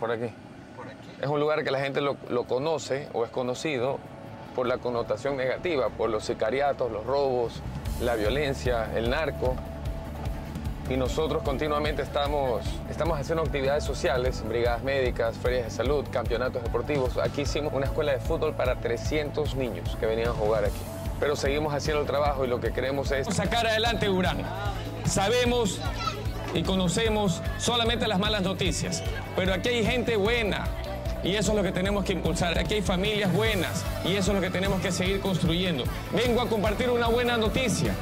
por aquí. Es un lugar que la gente lo, conoce o es conocido por la connotación negativa, por los sicariatos, los robos, la violencia, el narco. Y nosotros continuamente estamos, estamos haciendo actividades sociales, brigadas médicas, ferias de salud, campeonatos deportivos. Aquí hicimos una escuela de fútbol para 300 niños que venían a jugar aquí. Pero seguimos haciendo el trabajo y lo que queremos es sacar adelante Urán. Sabemos y conocemos solamente las malas noticias. Pero aquí hay gente buena y eso es lo que tenemos que impulsar. Aquí hay familias buenas y eso es lo que tenemos que seguir construyendo. Vengo a compartir una buena noticia.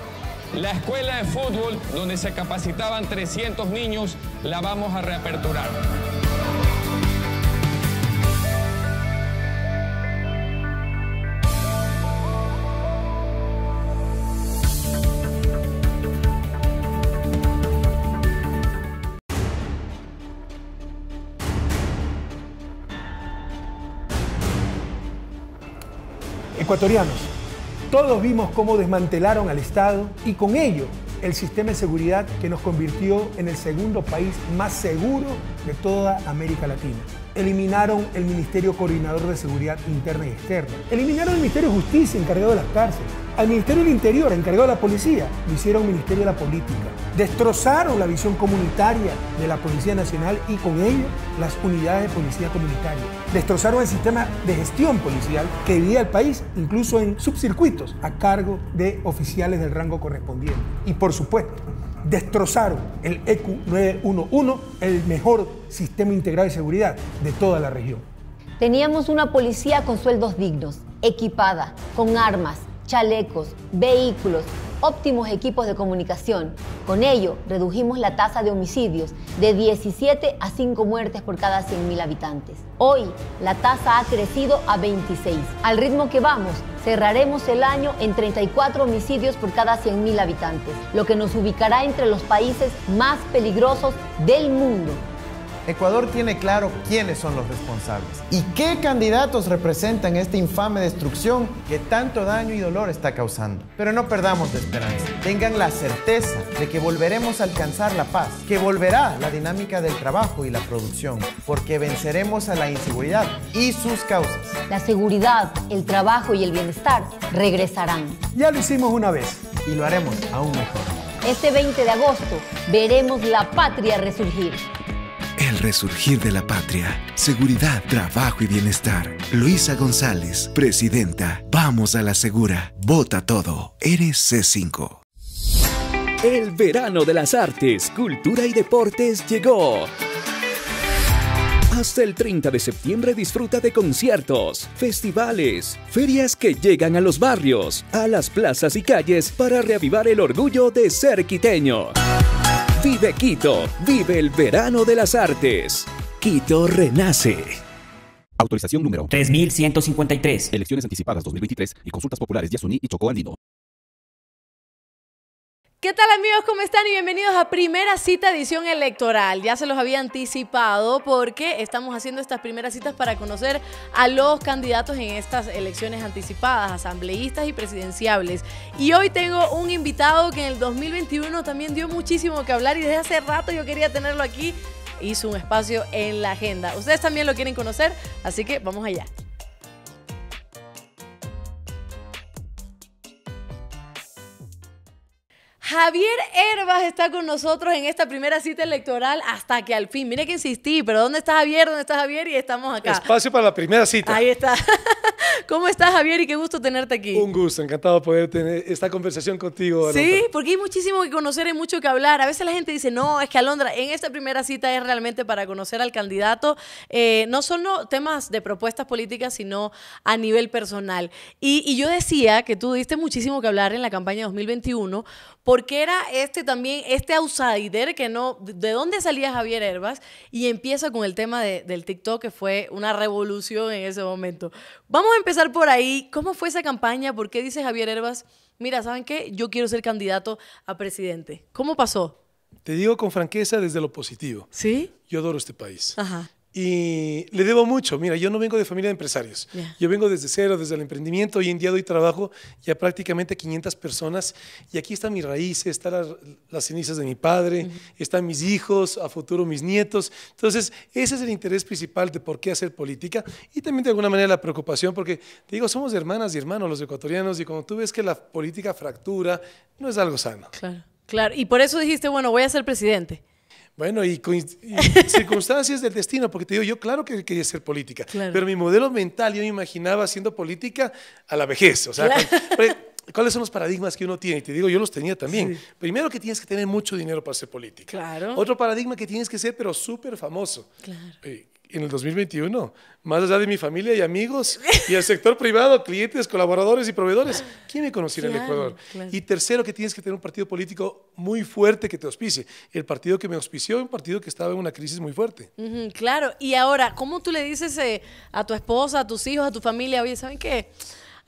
La escuela de fútbol donde se capacitaban 300 niños la vamos a reaperturar. ecuatorianos, todos vimos cómo desmantelaron al Estado y con ello el sistema de seguridad que nos convirtió en el segundo país más seguro de toda América Latina eliminaron el Ministerio Coordinador de Seguridad Interna y Externa, eliminaron el Ministerio de Justicia encargado de las cárceles, al Ministerio del Interior encargado de la policía, lo hicieron Ministerio de la Política, destrozaron la visión comunitaria de la Policía Nacional y con ello las unidades de policía comunitaria, destrozaron el sistema de gestión policial que dividía el país, incluso en subcircuitos, a cargo de oficiales del rango correspondiente. Y por supuesto, destrozaron el EQ911, el mejor sistema integral de seguridad de toda la región. Teníamos una policía con sueldos dignos, equipada, con armas, chalecos, vehículos, óptimos equipos de comunicación. Con ello, redujimos la tasa de homicidios de 17 a 5 muertes por cada 100.000 habitantes. Hoy, la tasa ha crecido a 26. Al ritmo que vamos, Cerraremos el año en 34 homicidios por cada 100.000 habitantes, lo que nos ubicará entre los países más peligrosos del mundo. Ecuador tiene claro quiénes son los responsables y qué candidatos representan esta infame destrucción que tanto daño y dolor está causando. Pero no perdamos de esperanza. Tengan la certeza de que volveremos a alcanzar la paz, que volverá la dinámica del trabajo y la producción, porque venceremos a la inseguridad y sus causas. La seguridad, el trabajo y el bienestar regresarán. Ya lo hicimos una vez y lo haremos aún mejor. Este 20 de agosto veremos la patria resurgir. El resurgir de la patria, seguridad, trabajo y bienestar. Luisa González, presidenta. Vamos a la segura. Vota todo. Eres c 5 El verano de las artes, cultura y deportes llegó. Hasta el 30 de septiembre disfruta de conciertos, festivales, ferias que llegan a los barrios, a las plazas y calles para reavivar el orgullo de ser quiteño. Vive Quito, vive el verano de las artes. Quito renace. Autorización número 3153. Elecciones anticipadas 2023 y consultas populares de Yasuní y Chocó Andino. ¿Qué tal amigos? ¿Cómo están? Y bienvenidos a Primera Cita Edición Electoral. Ya se los había anticipado porque estamos haciendo estas primeras citas para conocer a los candidatos en estas elecciones anticipadas, asambleístas y presidenciables. Y hoy tengo un invitado que en el 2021 también dio muchísimo que hablar y desde hace rato yo quería tenerlo aquí. Hizo un espacio en la agenda. Ustedes también lo quieren conocer, así que vamos allá. Javier Herbas está con nosotros en esta primera cita electoral hasta que al fin. Mire que insistí, pero ¿dónde está Javier? ¿Dónde está Javier? Y estamos acá. Espacio para la primera cita. Ahí está. ¿Cómo estás, Javier? Y qué gusto tenerte aquí. Un gusto, encantado de poder tener esta conversación contigo. Sí, porque hay muchísimo que conocer hay mucho que hablar. A veces la gente dice, no, es que Alondra, en esta primera cita es realmente para conocer al candidato, eh, no solo temas de propuestas políticas, sino a nivel personal. Y, yo decía que tú diste muchísimo que hablar en la campaña 2021 porque era este también, este outsider que no, ¿de dónde salía Javier Herbas? Y empieza con el tema del TikTok, que fue una revolución en ese momento. Vamos a empezar por ahí. ¿Cómo fue esa campaña? ¿Por qué dice Javier Herbas, mira, ¿saben qué? Yo quiero ser candidato a presidente. ¿Cómo pasó? Te digo con franqueza desde lo positivo. ¿Sí? Yo adoro este país. Ajá. Y le debo mucho. Mira, yo no vengo de familia de empresarios. Yo vengo desde cero, desde el emprendimiento. Hoy en día doy trabajo ya prácticamente 500 personas. Y aquí están mis raíces, están las cenizas de mi padre, están mis hijos, a futuro mis nietos. Entonces, ese es el interés principal de por qué hacer política. Y también de alguna manera la preocupación, porque te digo, somos hermanas y hermanos los ecuatorianos. Y cuando tú ves que la política fractura, no es algo sano. Claro, claro. Y por eso dijiste, bueno, voy a ser presidente. Bueno, y, circunstancias del destino, porque te digo, yo claro que quería ser política, pero mi modelo mental yo me imaginaba siendo política a la vejez, o sea, ¿Cuáles son los paradigmas que uno tiene? Y te digo, yo los tenía también. Primero que tienes que tener mucho dinero para ser política. Claro. Otro paradigma que tienes que ser, pero súper famoso. Claro. Eh, en el 2021, más allá de mi familia y amigos y el sector privado, clientes, colaboradores y proveedores, ¿quién me conociera en en Ecuador? Y tercero, que tienes que tener un partido político muy fuerte que te auspicie. El partido que me auspició, un partido que estaba en una crisis muy fuerte. claro, y ahora, ¿cómo tú le dices eh, a tu esposa, a tus hijos, a tu familia, oye, ¿saben qué?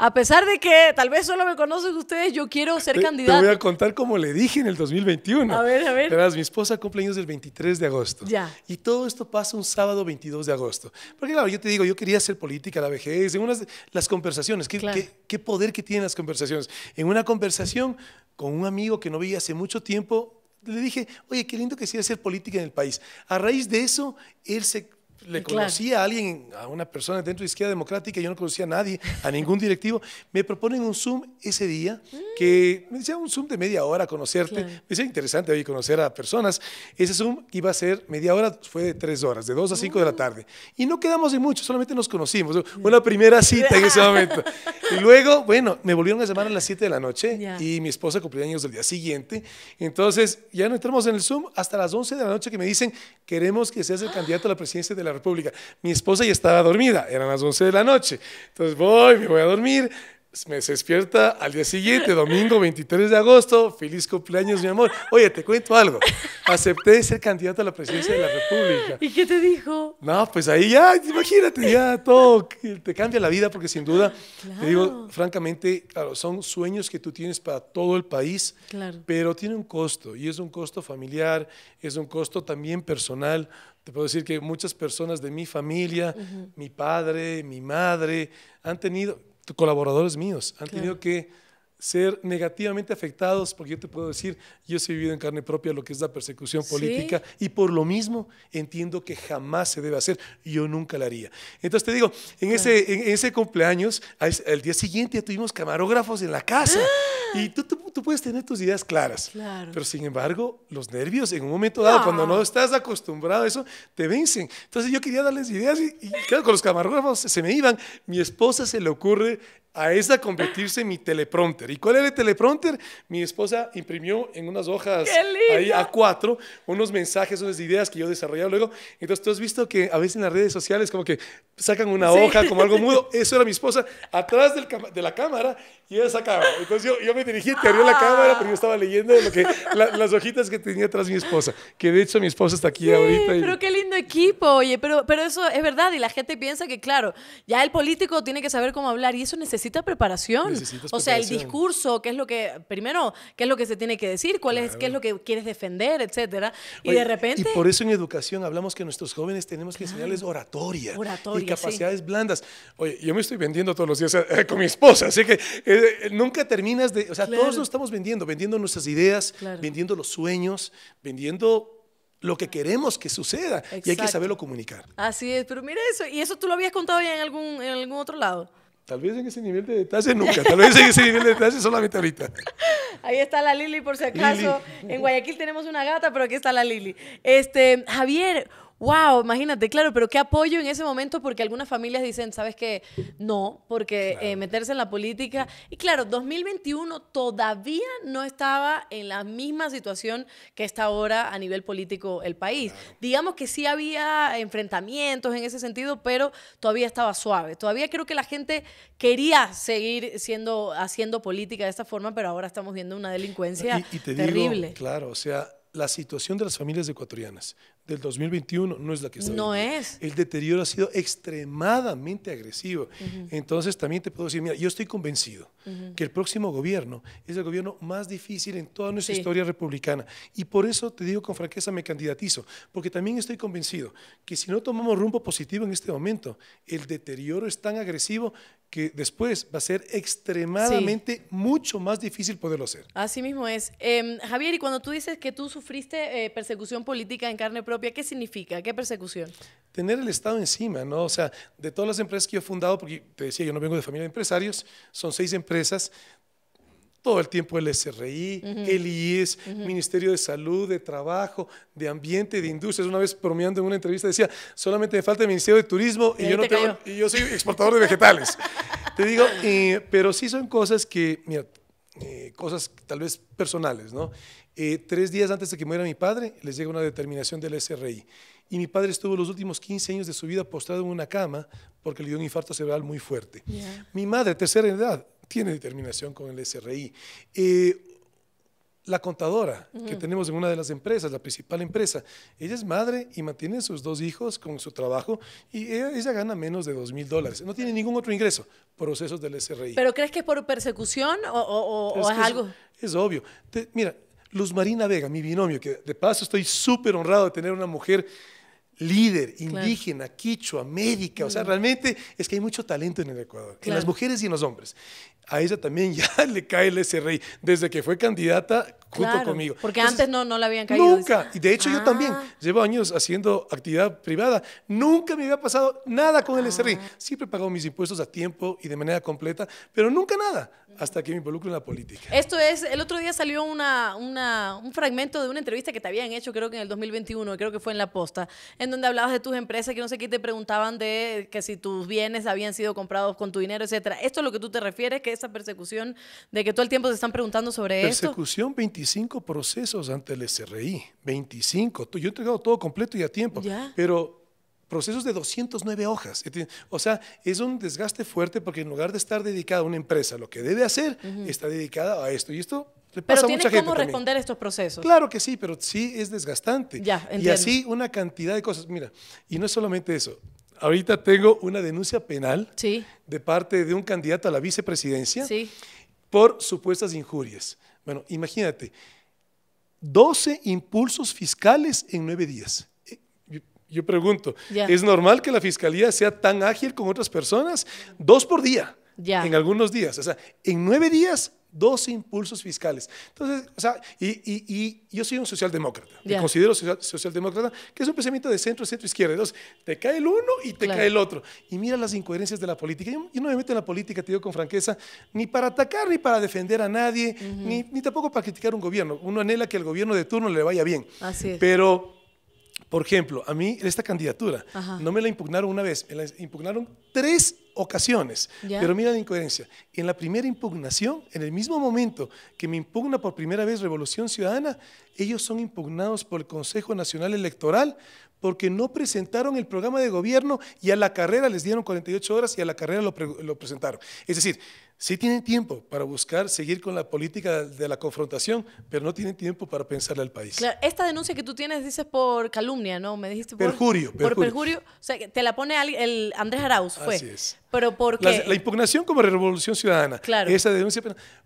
a pesar de que tal vez solo me conocen ustedes, yo quiero ser candidato. Te voy a contar como le dije en el 2021. A ver, a ver. Verás, mi esposa cumple años del 23 de agosto. Ya. Y todo esto pasa un sábado 22 de agosto. Porque claro, yo te digo, yo quería hacer política, la vejez, en unas, las conversaciones. ¿Qué, qué, poder que tienen las conversaciones. En una conversación con un amigo que no veía hace mucho tiempo, le dije, oye, qué lindo que sea hacer política en el país. A raíz de eso, él se le conocí a alguien, a una persona dentro de Izquierda Democrática, yo no conocía a nadie, a ningún directivo, me proponen un Zoom ese día, que me decía un Zoom de media hora, conocerte, me decía interesante hoy conocer a personas, ese Zoom iba a ser media hora, fue de tres horas, de dos a cinco de la ah. tarde, y no quedamos en mucho, solamente nos conocimos, una primera cita en ese momento. Y luego, bueno, me volvieron a llamar a las siete de la noche y mi esposa cumplía años del día siguiente, entonces ya no entramos en el Zoom hasta las once de la noche que me dicen, queremos que seas el candidato a la presidencia de la República. Mi esposa ya estaba dormida, eran las 11 de la noche. Entonces voy, me voy a dormir, me despierta al día siguiente, domingo 23 de agosto, feliz cumpleaños mi amor. Oye, te cuento algo, acepté ser candidato a la presidencia de la República. ¿Y qué te dijo? No, pues ahí ya, imagínate, ya todo, te cambia la vida porque sin duda, te digo, francamente, claro, son sueños que tú tienes para todo el país, claro. pero tiene un costo y es un costo familiar, es un costo también personal, te puedo decir que muchas personas de mi familia, mi padre, mi madre, han tenido, colaboradores míos, han tenido que ser negativamente afectados, porque yo te puedo decir, yo he vivido en carne propia lo que es la persecución política y por lo mismo entiendo que jamás se debe hacer, yo nunca la haría. Entonces te digo, en, ese, en ese cumpleaños, al, día siguiente tuvimos camarógrafos en la casa ¡Ah! y tú, tú, puedes tener tus ideas claras, pero sin embargo los nervios en un momento dado, cuando no ah. estás acostumbrado a eso, te vencen. Entonces yo quería darles ideas y, y claro, con los camarógrafos se me iban, mi esposa se le ocurre a esa convertirse en mi teleprompter. ¿Y cuál era el teleprompter? Mi esposa imprimió en unas hojas ahí a cuatro unos mensajes, unas ideas que yo desarrollaba luego. Entonces, tú has visto que a veces en las redes sociales como que sacan una hoja como algo mudo. Eso era mi esposa atrás del de la cámara y ella sacaba. Entonces, yo, yo me dirigí, te abrió la cámara, pero yo estaba leyendo lo que, las hojitas que tenía atrás mi esposa. Que de hecho mi esposa está aquí ahorita. Y... Pero qué lindo equipo, oye. Pero, pero eso es verdad y la gente piensa que, claro, ya el político tiene que saber cómo hablar y eso necesita necesita preparación. o sea, el discurso, qué es lo que, primero, qué es lo que se tiene que decir, cuál es, qué es lo que quieres defender, etcétera. Y de repente. Y por eso en educación hablamos que nuestros jóvenes tenemos que enseñarles oratoria, y capacidades blandas. Oye, yo me estoy vendiendo todos los días eh, eh, con mi esposa, así que eh, nunca terminas de. O sea, todos nos estamos vendiendo, vendiendo nuestras ideas, vendiendo los sueños, vendiendo lo que queremos que suceda y hay que saberlo comunicar. Así es, pero mira eso, y eso tú lo habías contado ya en algún, en algún otro lado. Tal vez en ese nivel de detalle nunca, tal vez en ese nivel de detalle solamente ahorita. Ahí está la Lili, por si acaso. En Guayaquil tenemos una gata, pero aquí está la Lili. Este, Javier, wow, imagínate, claro, pero qué apoyo en ese momento porque algunas familias dicen, sabes qué, no, porque eh, meterse en la política. Y claro, 2021 todavía no estaba en la misma situación que está ahora a nivel político el país. Digamos que sí había enfrentamientos en ese sentido, pero todavía estaba suave. Todavía creo que la gente quería seguir siendo, haciendo política de esta forma, pero ahora estamos viendo una delincuencia y te terrible. Digo, claro, o sea, la situación de las familias ecuatorianas del 2021 no es la que está. No es. El deterioro ha sido extremadamente agresivo. Entonces también te puedo decir, mira, yo estoy convencido que el próximo gobierno es el gobierno más difícil en toda nuestra historia republicana. Y por eso te digo con franqueza, me candidatizo, porque también estoy convencido que si no tomamos rumbo positivo en este momento, el deterioro es tan agresivo que después va a ser extremadamente mucho más difícil poderlo hacer. Así mismo es. Em, Javier, y cuando tú dices que tú sufriste eh, persecución política en carne propia, ¿qué significa? ¿Qué persecución? Tener el Estado encima, ¿no? O sea, de todas las empresas que yo he fundado, porque te decía, yo no vengo de familia de empresarios, son seis empresas, todo el tiempo el SRI, el IES, Ministerio de Salud, de Trabajo, de Ambiente, de Industrias. Una vez bromeando en una entrevista decía, solamente me falta el Ministerio de Turismo y, yo, no tengo, y yo soy exportador de vegetales. Te digo, pero sí son cosas que, mira, eh, cosas tal vez personales, ¿no? Eh, tres días antes de que muera mi padre, les llega una determinación del SRI. Y mi padre estuvo los últimos 15 años de su vida postrado en una cama porque le dio un infarto cerebral muy fuerte. Mi madre, tercera edad, tiene determinación con el SRI. Eh, la contadora que tenemos en una de las empresas, la principal empresa, ella es madre y mantiene a sus dos hijos con su trabajo y ella, gana menos de dos mil dólares. No tiene ningún otro ingreso. Procesos del SRI. ¿Pero crees que es por persecución o, es, algo? Es, obvio. mira, Luz Marina Vega, mi binomio, que de paso estoy súper honrado de tener una mujer líder, indígena, quichua, médica. O sea, mm. realmente es que hay mucho talento en el Ecuador, en las mujeres y en los hombres. A ella también ya le cae el rey Desde que fue candidata, junto conmigo. Porque antes no, no la habían caído. Nunca. Y de hecho yo ah. también. Llevo años haciendo actividad privada. Nunca me había pasado nada con el SRI. Ah. Siempre he pagado mis impuestos a tiempo y de manera completa, pero nunca nada hasta que me involucro en la política. Esto es, el otro día salió una, un fragmento de una entrevista que te habían hecho, creo que en el 2021, creo que fue en La Posta, en donde hablabas de tus empresas, que no sé qué, te preguntaban de que si tus bienes habían sido comprados con tu dinero, etcétera. ¿Esto es lo que tú te refieres, que esa persecución, de que todo el tiempo se están preguntando sobre eso? Persecución 25 procesos ante el SRI, 25. Yo he entregado todo completo y a tiempo, pero procesos de 209 hojas. O sea, es un desgaste fuerte porque en lugar de estar dedicada a una empresa, lo que debe hacer está dedicada a esto. Y esto pero tienes mucha cómo responder estos procesos. Claro que sí, pero sí es desgastante. Ya, y así una cantidad de cosas. Mira, y no es solamente eso. Ahorita tengo una denuncia penal de parte de un candidato a la vicepresidencia por supuestas injurias. Bueno, imagínate, 12 impulsos fiscales en nueve días. Eh, yo, pregunto, ¿es normal que la fiscalía sea tan ágil con otras personas? Dos por día, en algunos días. O sea, en nueve días dos impulsos fiscales. Entonces, o sea, y, yo soy un socialdemócrata, me considero socialdemócrata, que es un pensamiento de centro, centro, izquierda. Entonces, te cae el uno y te cae el otro. Y mira las incoherencias de la política. Yo, no me meto en la política, te digo con franqueza, ni para atacar, ni para defender a nadie, ni, tampoco para criticar un gobierno. Uno anhela que el gobierno de turno le vaya bien. Así es. Pero por ejemplo, a mí esta candidatura no me la impugnaron una vez, me la impugnaron tres ocasiones. Pero mira la incoherencia. En la primera impugnación, en el mismo momento que me impugna por primera vez Revolución Ciudadana, ellos son impugnados por el Consejo Nacional Electoral porque no presentaron el programa de gobierno y a la carrera les dieron 48 horas y a la carrera lo, lo presentaron. Es decir, Sí tienen tiempo para buscar seguir con la política de la confrontación, pero no tienen tiempo para pensarle al país. esta denuncia que tú tienes dices por calumnia, ¿no? Me dijiste por perjurio. Por perjurio, o sea, te la pone el Andrés Arauz, fue. Así es. Pero por qué? La, impugnación como revolución ciudadana. Claro. Esa denuncia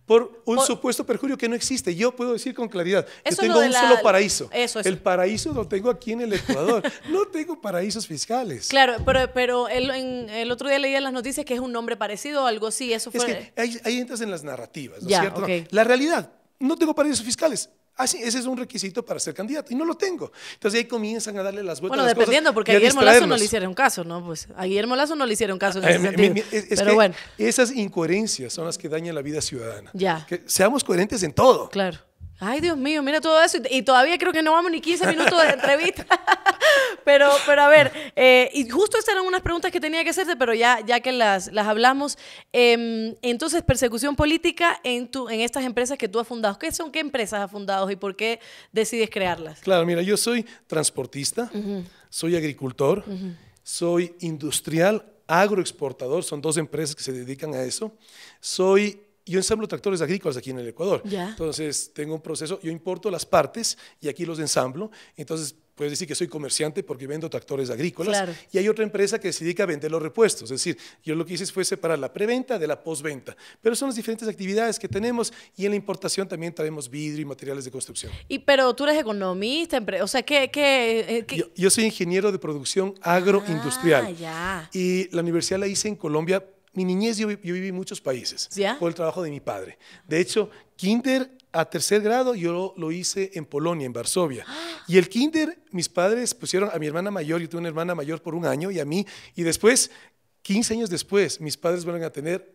por un supuesto perjurio que no existe. Yo puedo decir con claridad, yo tengo un solo paraíso. Eso, es El paraíso lo tengo aquí en el Ecuador. no tengo paraísos fiscales. Claro, pero, pero el, el otro día leí en las noticias que es un nombre parecido o algo así. Eso fue ahí, entras en las narrativas, ¿no es cierto? la realidad, no tengo paraísos fiscales. Ah, ese es un requisito para ser candidato y no lo tengo. Entonces ahí comienzan a darle las vueltas. Bueno, dependiendo, porque a Guillermo Lazo no le hicieron caso, ¿no? Pues a Guillermo Lazo no le hicieron caso eh, Pero bueno. Esas incoherencias son las que dañan la vida ciudadana. Ya. Que seamos coherentes en todo. Claro. Ay, Dios mío, mira todo eso. Y, todavía creo que no vamos ni 15 minutos de entrevista. pero, pero a ver, eh, y justo estas eran unas preguntas que tenía que hacerte, pero ya, ya que las, hablamos. Em, entonces, persecución política en, tu, en estas empresas que tú has fundado. ¿Qué son? ¿Qué empresas has fundado y por qué decides crearlas? Claro, mira, yo soy transportista, soy agricultor, soy industrial agroexportador, son dos empresas que se dedican a eso. Soy yo ensamblo tractores agrícolas aquí en el Ecuador. Entonces, tengo un proceso, yo importo las partes y aquí los ensamblo. Entonces, puedes decir que soy comerciante porque vendo tractores agrícolas. Y hay otra empresa que se dedica a vender los repuestos. Es decir, yo lo que hice fue separar la preventa de la postventa. Pero son las diferentes actividades que tenemos y en la importación también traemos vidrio y materiales de construcción. Y pero tú eres economista, o sea, ¿qué? qué, eh, Yo, soy ingeniero de producción agroindustrial. Ah, y la universidad la hice en Colombia mi niñez yo, viví en muchos países por el trabajo de mi padre. De hecho, kinder a tercer grado yo lo, hice en Polonia, en Varsovia. Y el kinder, mis padres pusieron a mi hermana mayor, yo tuve una hermana mayor por un año y a mí, y después, 15 años después, mis padres vuelven a tener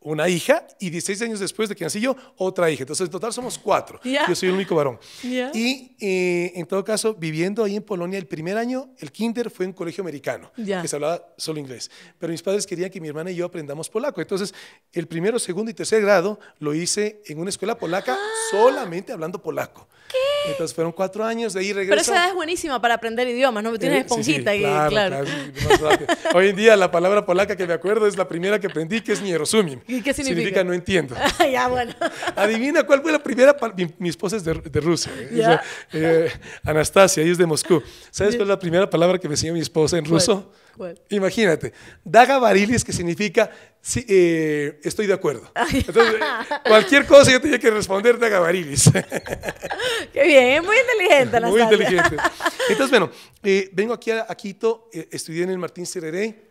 una hija y 16 años después de que nací yo, otra hija. Entonces, en total somos cuatro. Yo soy el único varón. Y eh, en todo caso, viviendo ahí en Polonia, el primer año, el kinder fue un colegio americano, que se hablaba solo inglés. Pero mis padres querían que mi hermana y yo aprendamos polaco. Entonces, el primero, segundo y tercer grado lo hice en una escuela polaca solamente hablando polaco. ¿Qué? Entonces fueron cuatro años, de ahí regresó. Pero esa edad es buenísima para aprender idiomas, ¿no? Tienes eh, esponjita sí, claro, claro. Hoy en día la palabra polaca que me acuerdo es la primera que aprendí, que es nierosumim. ¿Y qué significa? Significa no entiendo. Ah, ya, bueno. Adivina cuál fue la primera, mi, mi, esposa es de, Rusia, ¿eh? eh, Anastasia, ella es de Moscú. ¿Sabes cuál es la primera palabra que me enseñó mi esposa en ruso? Imagínate, daga varilis, que significa eh, estoy de acuerdo. cualquier cosa yo tenía que responder daga varilis. Qué bien, muy inteligente la Muy inteligente. Entonces, bueno, eh, vengo aquí a, Quito, eh, estudié en el Martín Cerreré,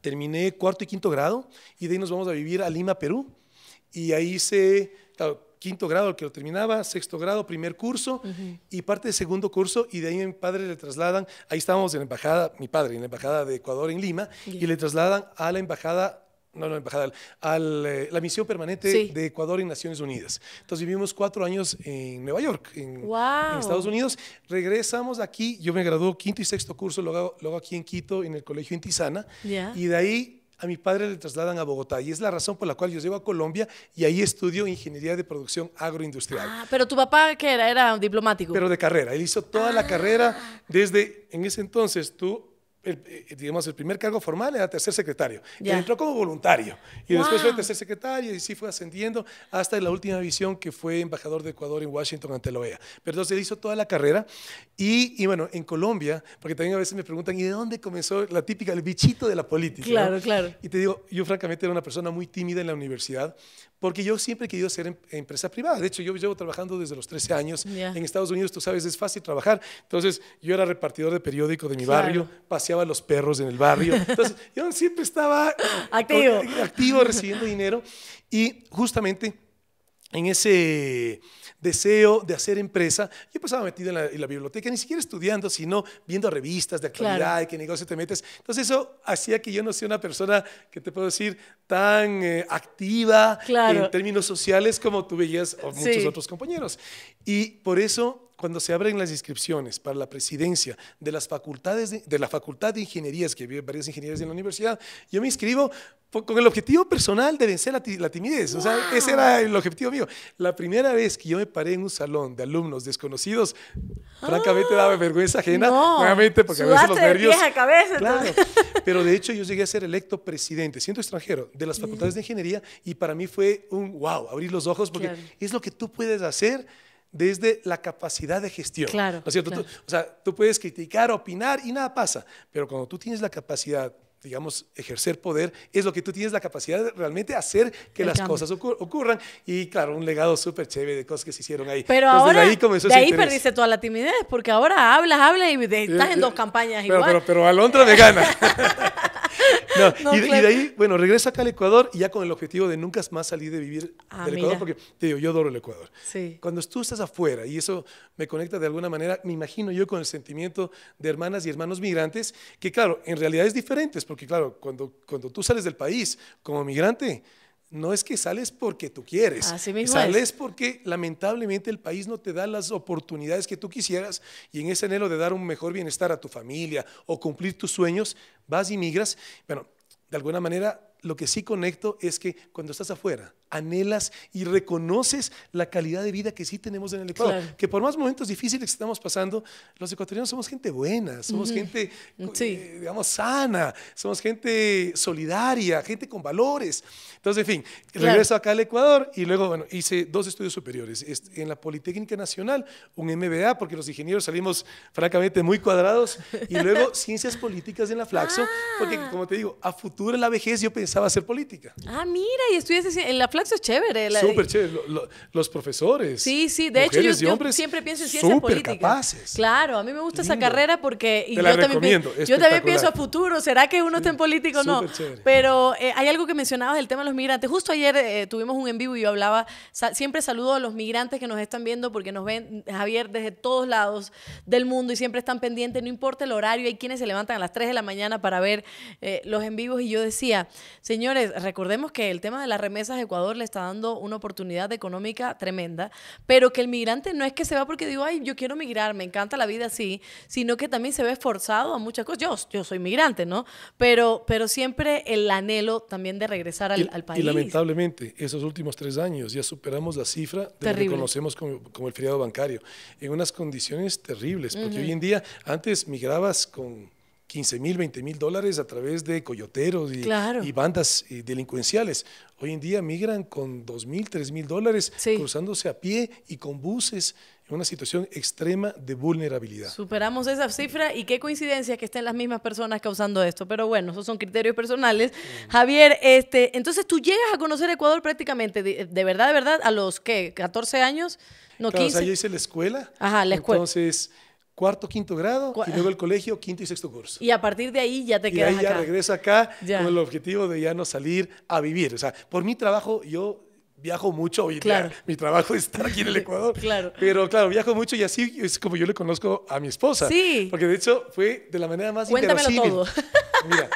terminé cuarto y quinto grado, y de ahí nos vamos a vivir a Lima, Perú, y ahí se quinto grado que lo terminaba, sexto grado, primer curso y parte de segundo curso y de ahí mi padre le trasladan, ahí estábamos en la embajada, mi padre en la embajada de Ecuador en Lima y le trasladan a la embajada no, no, embajada, a eh, la misión permanente de Ecuador en Naciones Unidas. Entonces vivimos cuatro años en Nueva York, en, Estados Unidos. Regresamos aquí, yo me graduó quinto y sexto curso, luego, aquí en Quito, en el colegio Intisana, y de ahí a mi padre le trasladan a Bogotá y es la razón por la cual yo llego a Colombia y ahí estudio ingeniería de producción agroindustrial. Ah, pero tu papá que era era diplomático. Pero de carrera, él hizo toda la ah. carrera desde en ese entonces tú eh, digamos, el primer cargo formal era tercer secretario. Y entró como voluntario. Y después fue tercer secretario y sí fue ascendiendo hasta la última visión que fue embajador de Ecuador en Washington ante la OEA. Pero entonces hizo toda la carrera. Y, bueno, en Colombia, porque también a veces me preguntan, ¿y de dónde comenzó la típica, el bichito de la política? Claro, claro. Y te digo, yo francamente era una persona muy tímida en la universidad porque yo siempre he querido ser em, empresa privada. De hecho, yo llevo trabajando desde los 13 años. En Estados Unidos, tú sabes, es fácil trabajar. Entonces, yo era repartidor de periódico de mi barrio, paseaba a los perros en el barrio. Entonces, yo siempre estaba activo, eh, activo recibiendo dinero. Y justamente en ese deseo de hacer empresa, yo estaba metido en la, biblioteca, ni siquiera estudiando, sino viendo revistas de actualidad, qué negocio te metes. Entonces eso hacía que yo no sea una persona, que te puedo decir, tan eh, activa en términos sociales como tú veías o muchos otros compañeros. Y por eso cuando se abren las inscripciones para la presidencia de las facultades de, la Facultad de Ingenierías, que había varias ingenierías en la universidad, yo me inscribo con el objetivo personal de vencer la, timidez. O sea, ese era el objetivo mío. La primera vez que yo me paré en un salón de alumnos desconocidos, francamente daba ah, vergüenza ajena, no. porque a veces los nervios. cabeza, claro. Pero de hecho, yo llegué a ser electo presidente, siendo extranjero, de las facultades de ingeniería, y para mí fue un wow, abrir los ojos, porque es lo que tú puedes hacer desde la capacidad de gestión. Claro, o sea, tú puedes criticar, opinar y nada pasa, pero cuando tú tienes la capacidad digamos, ejercer poder, es lo que tú tienes la capacidad de realmente hacer que las cosas ocurran. Y claro, un legado súper chévere de cosas que se hicieron ahí. Pero ahora, de ahí, comenzó perdiste toda la timidez, porque ahora hablas, hablas y estás en eh, dos campañas pero, igual. Pero, pero, pero Alondra me gana. y, de, ahí, bueno, regresa acá al Ecuador y ya con el objetivo de nunca más salir de vivir ah, del Ecuador, porque te digo, yo adoro el Ecuador. Sí. Cuando tú estás afuera y eso me conecta de alguna manera, me imagino yo con el sentimiento de hermanas y hermanos migrantes, que claro, en realidad es diferentes, porque claro, cuando, cuando tú sales del país como migrante, no es que sales porque tú quieres, sales porque lamentablemente el país no te da las oportunidades que tú quisieras y en ese anhelo de dar un mejor bienestar a tu familia o cumplir tus sueños, vas y migras. Bueno, de alguna manera lo que sí conecto es que cuando estás afuera, anhelas y reconoces la calidad de vida que sí tenemos en el Ecuador. Que por más momentos difíciles que estamos pasando, los ecuatorianos somos gente buena, somos gente, mm, eh, digamos, sana, somos gente solidaria, gente con valores. Entonces, en fin, regreso acá al Ecuador y luego, bueno, hice dos estudios superiores. En la Politécnica Nacional, un MBA, porque los ingenieros salimos francamente muy cuadrados, y luego ciencias políticas en la Flaxo, porque ah. como te digo, a futuro en la vejez yo pensaba hacer política. Ah, mira, y estudias en la Flaxo eso es chévere. los profesores. Sí, sí. De hecho, yo, siempre pienso en política capaces. Claro, a mí me gusta esa carrera porque... yo, también yo también pienso a futuro. ¿Será que uno está en político o no? Pero eh, hay algo que mencionabas el tema de los migrantes. Justo ayer eh, tuvimos un en vivo y yo hablaba... siempre saludo a los migrantes que nos están viendo porque nos ven, eh, Javier, desde todos lados del mundo y siempre están pendientes. No importa el horario, hay quienes se levantan a las 3 de la mañana para ver los en vivos. Y yo decía, señores, recordemos que el tema de las remesas de Ecuador le está dando una oportunidad económica tremenda, pero que el migrante no es que se va porque digo, ay, yo quiero migrar, me encanta la vida así, sino que también se ve forzado a muchas cosas. Yo, soy migrante, ¿no? Pero, pero siempre el anhelo también de regresar al, país. Y lamentablemente, esos últimos tres años ya superamos la cifra de que conocemos como, el feriado bancario, en unas condiciones terribles, porque hoy en día, antes migrabas con 15 mil, 20 mil dólares a través de coyoteros y, bandas eh, delincuenciales. Hoy en día migran con 2 mil, 3 mil dólares cruzándose a pie y con buses en una situación extrema de vulnerabilidad. Superamos esa cifra y qué coincidencia que estén las mismas personas causando esto. Pero bueno, esos son criterios personales. Mm. Javier, este, entonces tú llegas a conocer Ecuador prácticamente, de, verdad, de verdad, a los, ¿qué? ¿14 años? No, claro, 15. O yo hice la escuela. Ajá, la escuela. Entonces cuarto, quinto grado, y luego el colegio, quinto y sexto curso. Y a partir de ahí ya te y ahí ya regreso acá con el objetivo de ya no salir a vivir. O sea, por mi trabajo yo viajo mucho y claro. mi trabajo es estar aquí en el Ecuador. claro. Pero claro, viajo mucho y así es como yo le conozco a mi esposa. Sí. Porque de hecho fue de la manera más Cuéntamelo todo. Mira,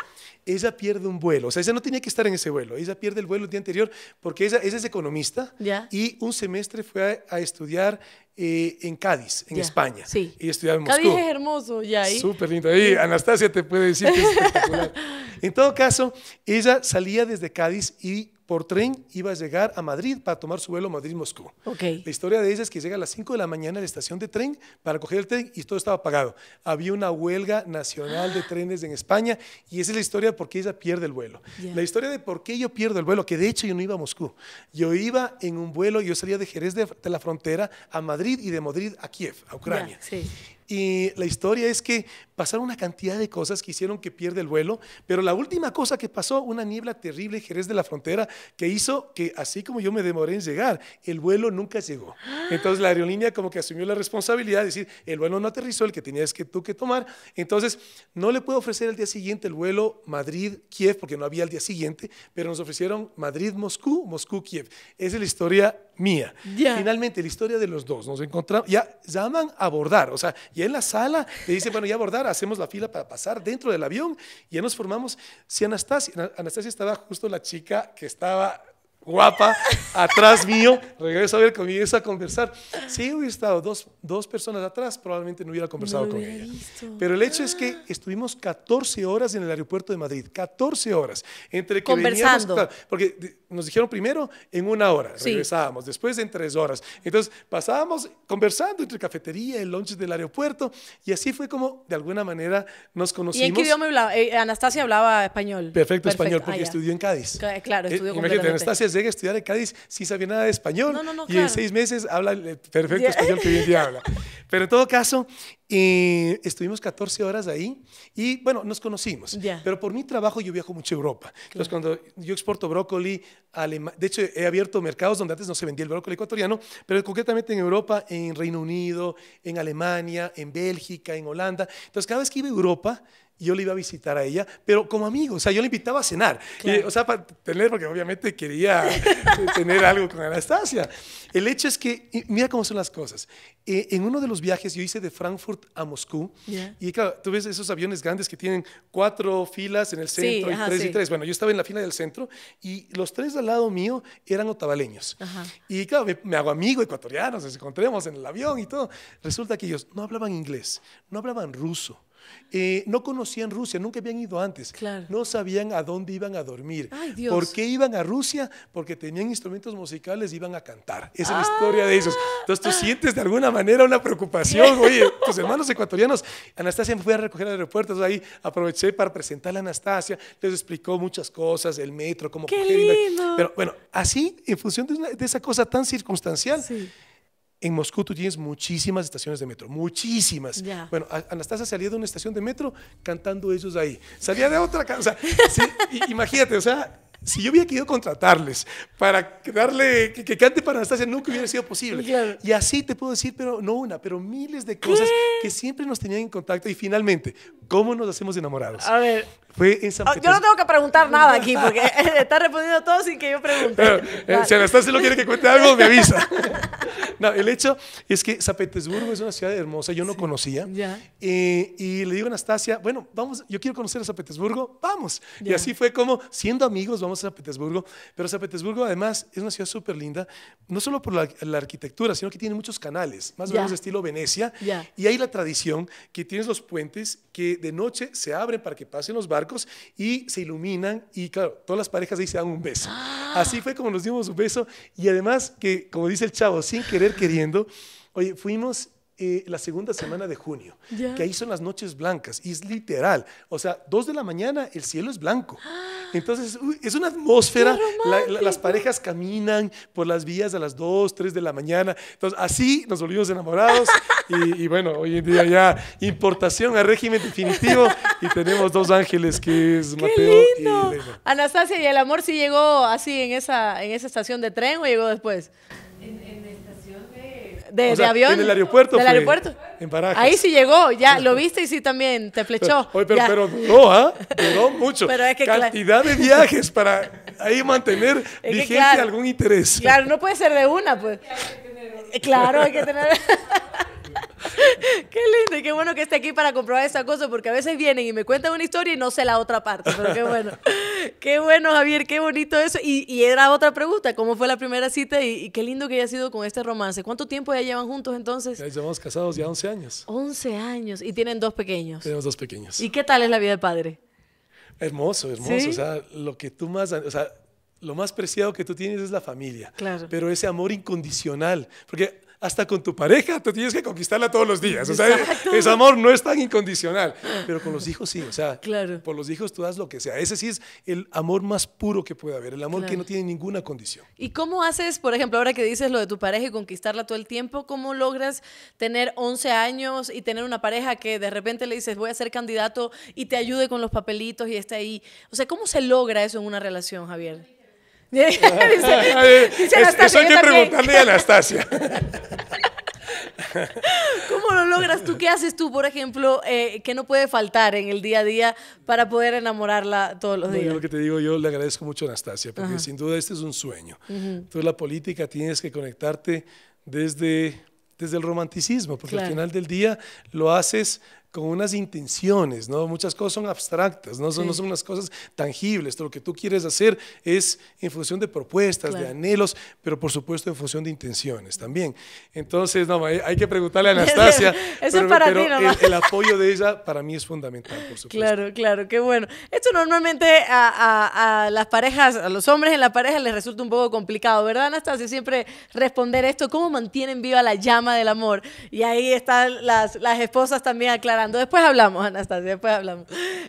ella pierde un vuelo. O sea, ella no tenía que estar en ese vuelo. Ella pierde el vuelo el día anterior porque ella, es economista y un semestre fue a, estudiar eh, en Cádiz, en España. Sí. Y estudiaba en Moscú. Cádiz es hermoso, ya. Súper lindo. Ahí Anastasia te puede decir que es espectacular. en todo caso, ella salía desde Cádiz y por tren iba a llegar a Madrid para tomar su vuelo Madrid-Moscú. La historia de ella es que llega a las 5 de la mañana a la estación de tren para coger el tren y todo estaba pagado. Había una huelga nacional de trenes en España y esa es la historia de por qué ella pierde el vuelo. La historia de por qué yo pierdo el vuelo, que de hecho yo no iba a Moscú. Yo iba en un vuelo, yo salía de Jerez de, la frontera a Madrid y de Madrid a Kiev, a Ucrania. sí. Y la historia es que pasaron una cantidad de cosas que hicieron que pierda el vuelo, pero la última cosa que pasó, una niebla terrible, Jerez de la Frontera, que hizo que así como yo me demoré en llegar, el vuelo nunca llegó. Entonces la aerolínea como que asumió la responsabilidad de decir, el vuelo no aterrizó, el que tenías que tú que tomar. Entonces no le puedo ofrecer el día siguiente el vuelo Madrid-Kiev, porque no había el día siguiente, pero nos ofrecieron Madrid-Moscú, Moscú-Kiev. Esa es la historia mía. Finalmente, la historia de los dos, nos encontramos, ya llaman a abordar, o sea, ya en la sala le dicen, bueno, ya abordar, hacemos la fila para pasar dentro del avión, y ya nos formamos. Si Anastasia, Anastasia estaba justo la chica que estaba guapa, atrás mío, regresa a ver, comienza a conversar. Si hubiera estado dos, dos, personas atrás, probablemente no hubiera conversado con ella. Pero el hecho es que estuvimos 14 horas en el aeropuerto de Madrid, 14 horas, entre que Conversando. porque nos dijeron primero en una hora, regresábamos, después en tres horas. Entonces pasábamos conversando entre cafetería, el lunch del aeropuerto, y así fue como de alguna manera nos conocimos. ¿Y en qué idioma hablaba? Eh, Anastasia hablaba español. Perfecto, español, ah, porque estudió en Cádiz. Claro, estudió eh, Anastasia llega a estudiar en Cádiz sin saber nada de español y en seis meses habla el perfecto español que hoy en habla. Pero en todo caso, eh, estuvimos 14 horas ahí y bueno, nos conocimos. Pero por mi trabajo yo viajo mucho a Europa. Entonces cuando yo exporto brócoli, de hecho he abierto mercados donde antes no se vendía el brócoli ecuatoriano, pero concretamente en Europa, en Reino Unido, en Alemania, en Bélgica, en Holanda. Entonces cada vez que iba a Europa, yo le iba a visitar a ella, pero como amigo, o sea, yo le invitaba a cenar, o sea, para tener, porque obviamente quería tener algo con Anastasia. El hecho es que, mira cómo son las cosas. Eh, en uno de los viajes yo hice de Frankfurt a Moscú, y claro, tú ves esos aviones grandes que tienen cuatro filas en el centro y tres y tres. Bueno, yo estaba en la fila del centro y los tres al lado mío eran otavaleños. Y claro, me, me, hago amigo ecuatoriano, nos encontremos en el avión y todo. Resulta que ellos no hablaban inglés, no hablaban ruso eh, no conocían Rusia, nunca habían ido antes. No sabían a dónde iban a dormir. ¿Por qué iban a Rusia? Porque tenían instrumentos musicales y iban a cantar. Esa es la ah. historia de ellos. Entonces tú sientes de alguna manera una preocupación. Oye, tus hermanos ecuatorianos, Anastasia me fue a recoger al aeropuerto, ahí aproveché para presentar a Anastasia, les explicó muchas cosas, el metro, cómo... Qué Pero bueno, así, en función de, de esa cosa tan circunstancial, sí. En Moscú tú tienes muchísimas estaciones de metro, muchísimas. Bueno, Anastasia salía de una estación de metro cantando esos ahí. Salía de otra casa. imagínate, o sea, si yo hubiera querido contratarles para darle que, cante para Anastasia, nunca hubiera sido posible. Y así te puedo decir, pero no una, pero miles de cosas que siempre nos tenían en contacto. Y finalmente, ¿cómo nos hacemos enamorados? A ver, Ah, yo no tengo que preguntar nada aquí porque está respondiendo todo sin que yo pregunte. Eh, si Anastasia no quiere que cuente algo, me avisa. no, el hecho es que San Petersburgo es una ciudad hermosa, yo no conocía. Eh, y le digo a Anastasia, bueno, vamos, yo quiero conocer a San Petersburgo, vamos. Y así fue como, siendo amigos, vamos a San Petersburgo. Pero San Petersburgo además es una ciudad súper linda, no solo por la, arquitectura, sino que tiene muchos canales, más o menos estilo Venecia. Y hay la tradición que tienes los puentes que de noche se abren para que pasen los barcos y se iluminan y claro, todas las parejas ahí se dan un beso. Ah. Así fue como nos dimos un beso y además que, como dice el chavo, sin querer queriendo, oye, fuimos eh, la segunda semana de junio, que ahí son las noches blancas, y es literal. O sea, dos de la mañana el cielo es blanco. Entonces, es una atmósfera, las parejas caminan por las vías a las 2, 3 de la mañana. Entonces, así nos volvimos enamorados y, bueno, hoy en día ya importación a régimen definitivo y tenemos dos ángeles que es Mateo y Anastasia, ¿y el amor sí llegó así en esa, en esa estación de tren o llegó después? de, avión. En el aeropuerto. Del aeropuerto. En Barajas. Ahí sí llegó, ya lo viste y sí también te flechó. pero, pero, duró, ¿ah? Duró mucho. Pero Cantidad de viajes para ahí mantener vigente algún interés. Claro, no puede ser de una, pues. Claro, hay que tener. Qué lindo y qué bueno que esté aquí para comprobar esa cosa, porque a veces vienen y me cuentan una historia y no sé la otra parte, pero qué bueno. qué bueno, Javier, qué bonito eso. Y, era otra pregunta, ¿cómo fue la primera cita y, qué lindo que haya sido con este romance? ¿Cuánto tiempo ya llevan juntos entonces? Ya llevamos casados ya 11 años. 11 años y tienen dos pequeños. Tenemos dos pequeños. ¿Y qué tal es la vida de padre? Hermoso, hermoso. O sea, lo que tú más, o sea, lo más preciado que tú tienes es la familia. Claro. Pero ese amor incondicional, porque hasta con tu pareja tú tienes que conquistarla todos los días. O sea, ese amor no es tan incondicional, pero con los hijos sí. O sea, claro. por los hijos tú das lo que sea. Ese sí es el amor más puro que puede haber, el amor que no tiene ninguna condición. ¿Y cómo haces, por ejemplo, ahora que dices lo de tu pareja y conquistarla todo el tiempo, cómo logras tener 11 años y tener una pareja que de repente le dices voy a ser candidato y te ayude con los papelitos y esté ahí? O sea, ¿cómo se logra eso en una relación, Javier? dice, dice es, hay que preguntarle a Anastasia. ¿Cómo lo logras tú? ¿Qué haces tú, por ejemplo, eh, que no puede faltar en el día a día para poder enamorarla todos los días? Yo lo que te digo, yo le agradezco mucho a Anastasia, porque sin duda este es un sueño. Entonces la política tienes que conectarte desde, desde el romanticismo, porque al final del día lo haces con unas intenciones, ¿no? Muchas cosas son abstractas, ¿no? Son, son unas cosas tangibles. Lo que tú quieres hacer es en función de propuestas, de anhelos, pero por supuesto en función de intenciones también. Entonces, no, hay que preguntarle a Anastasia. pero, el, apoyo de ella para mí es fundamental, por supuesto. Claro, claro, qué bueno. Esto normalmente a, las parejas, a los hombres en la pareja les resulta un poco complicado, ¿verdad, Anastasia? Siempre responder esto, ¿cómo mantienen viva la llama del amor? Y ahí están las, las esposas también aclarando Después hablamos, Anastasia, después hablamos.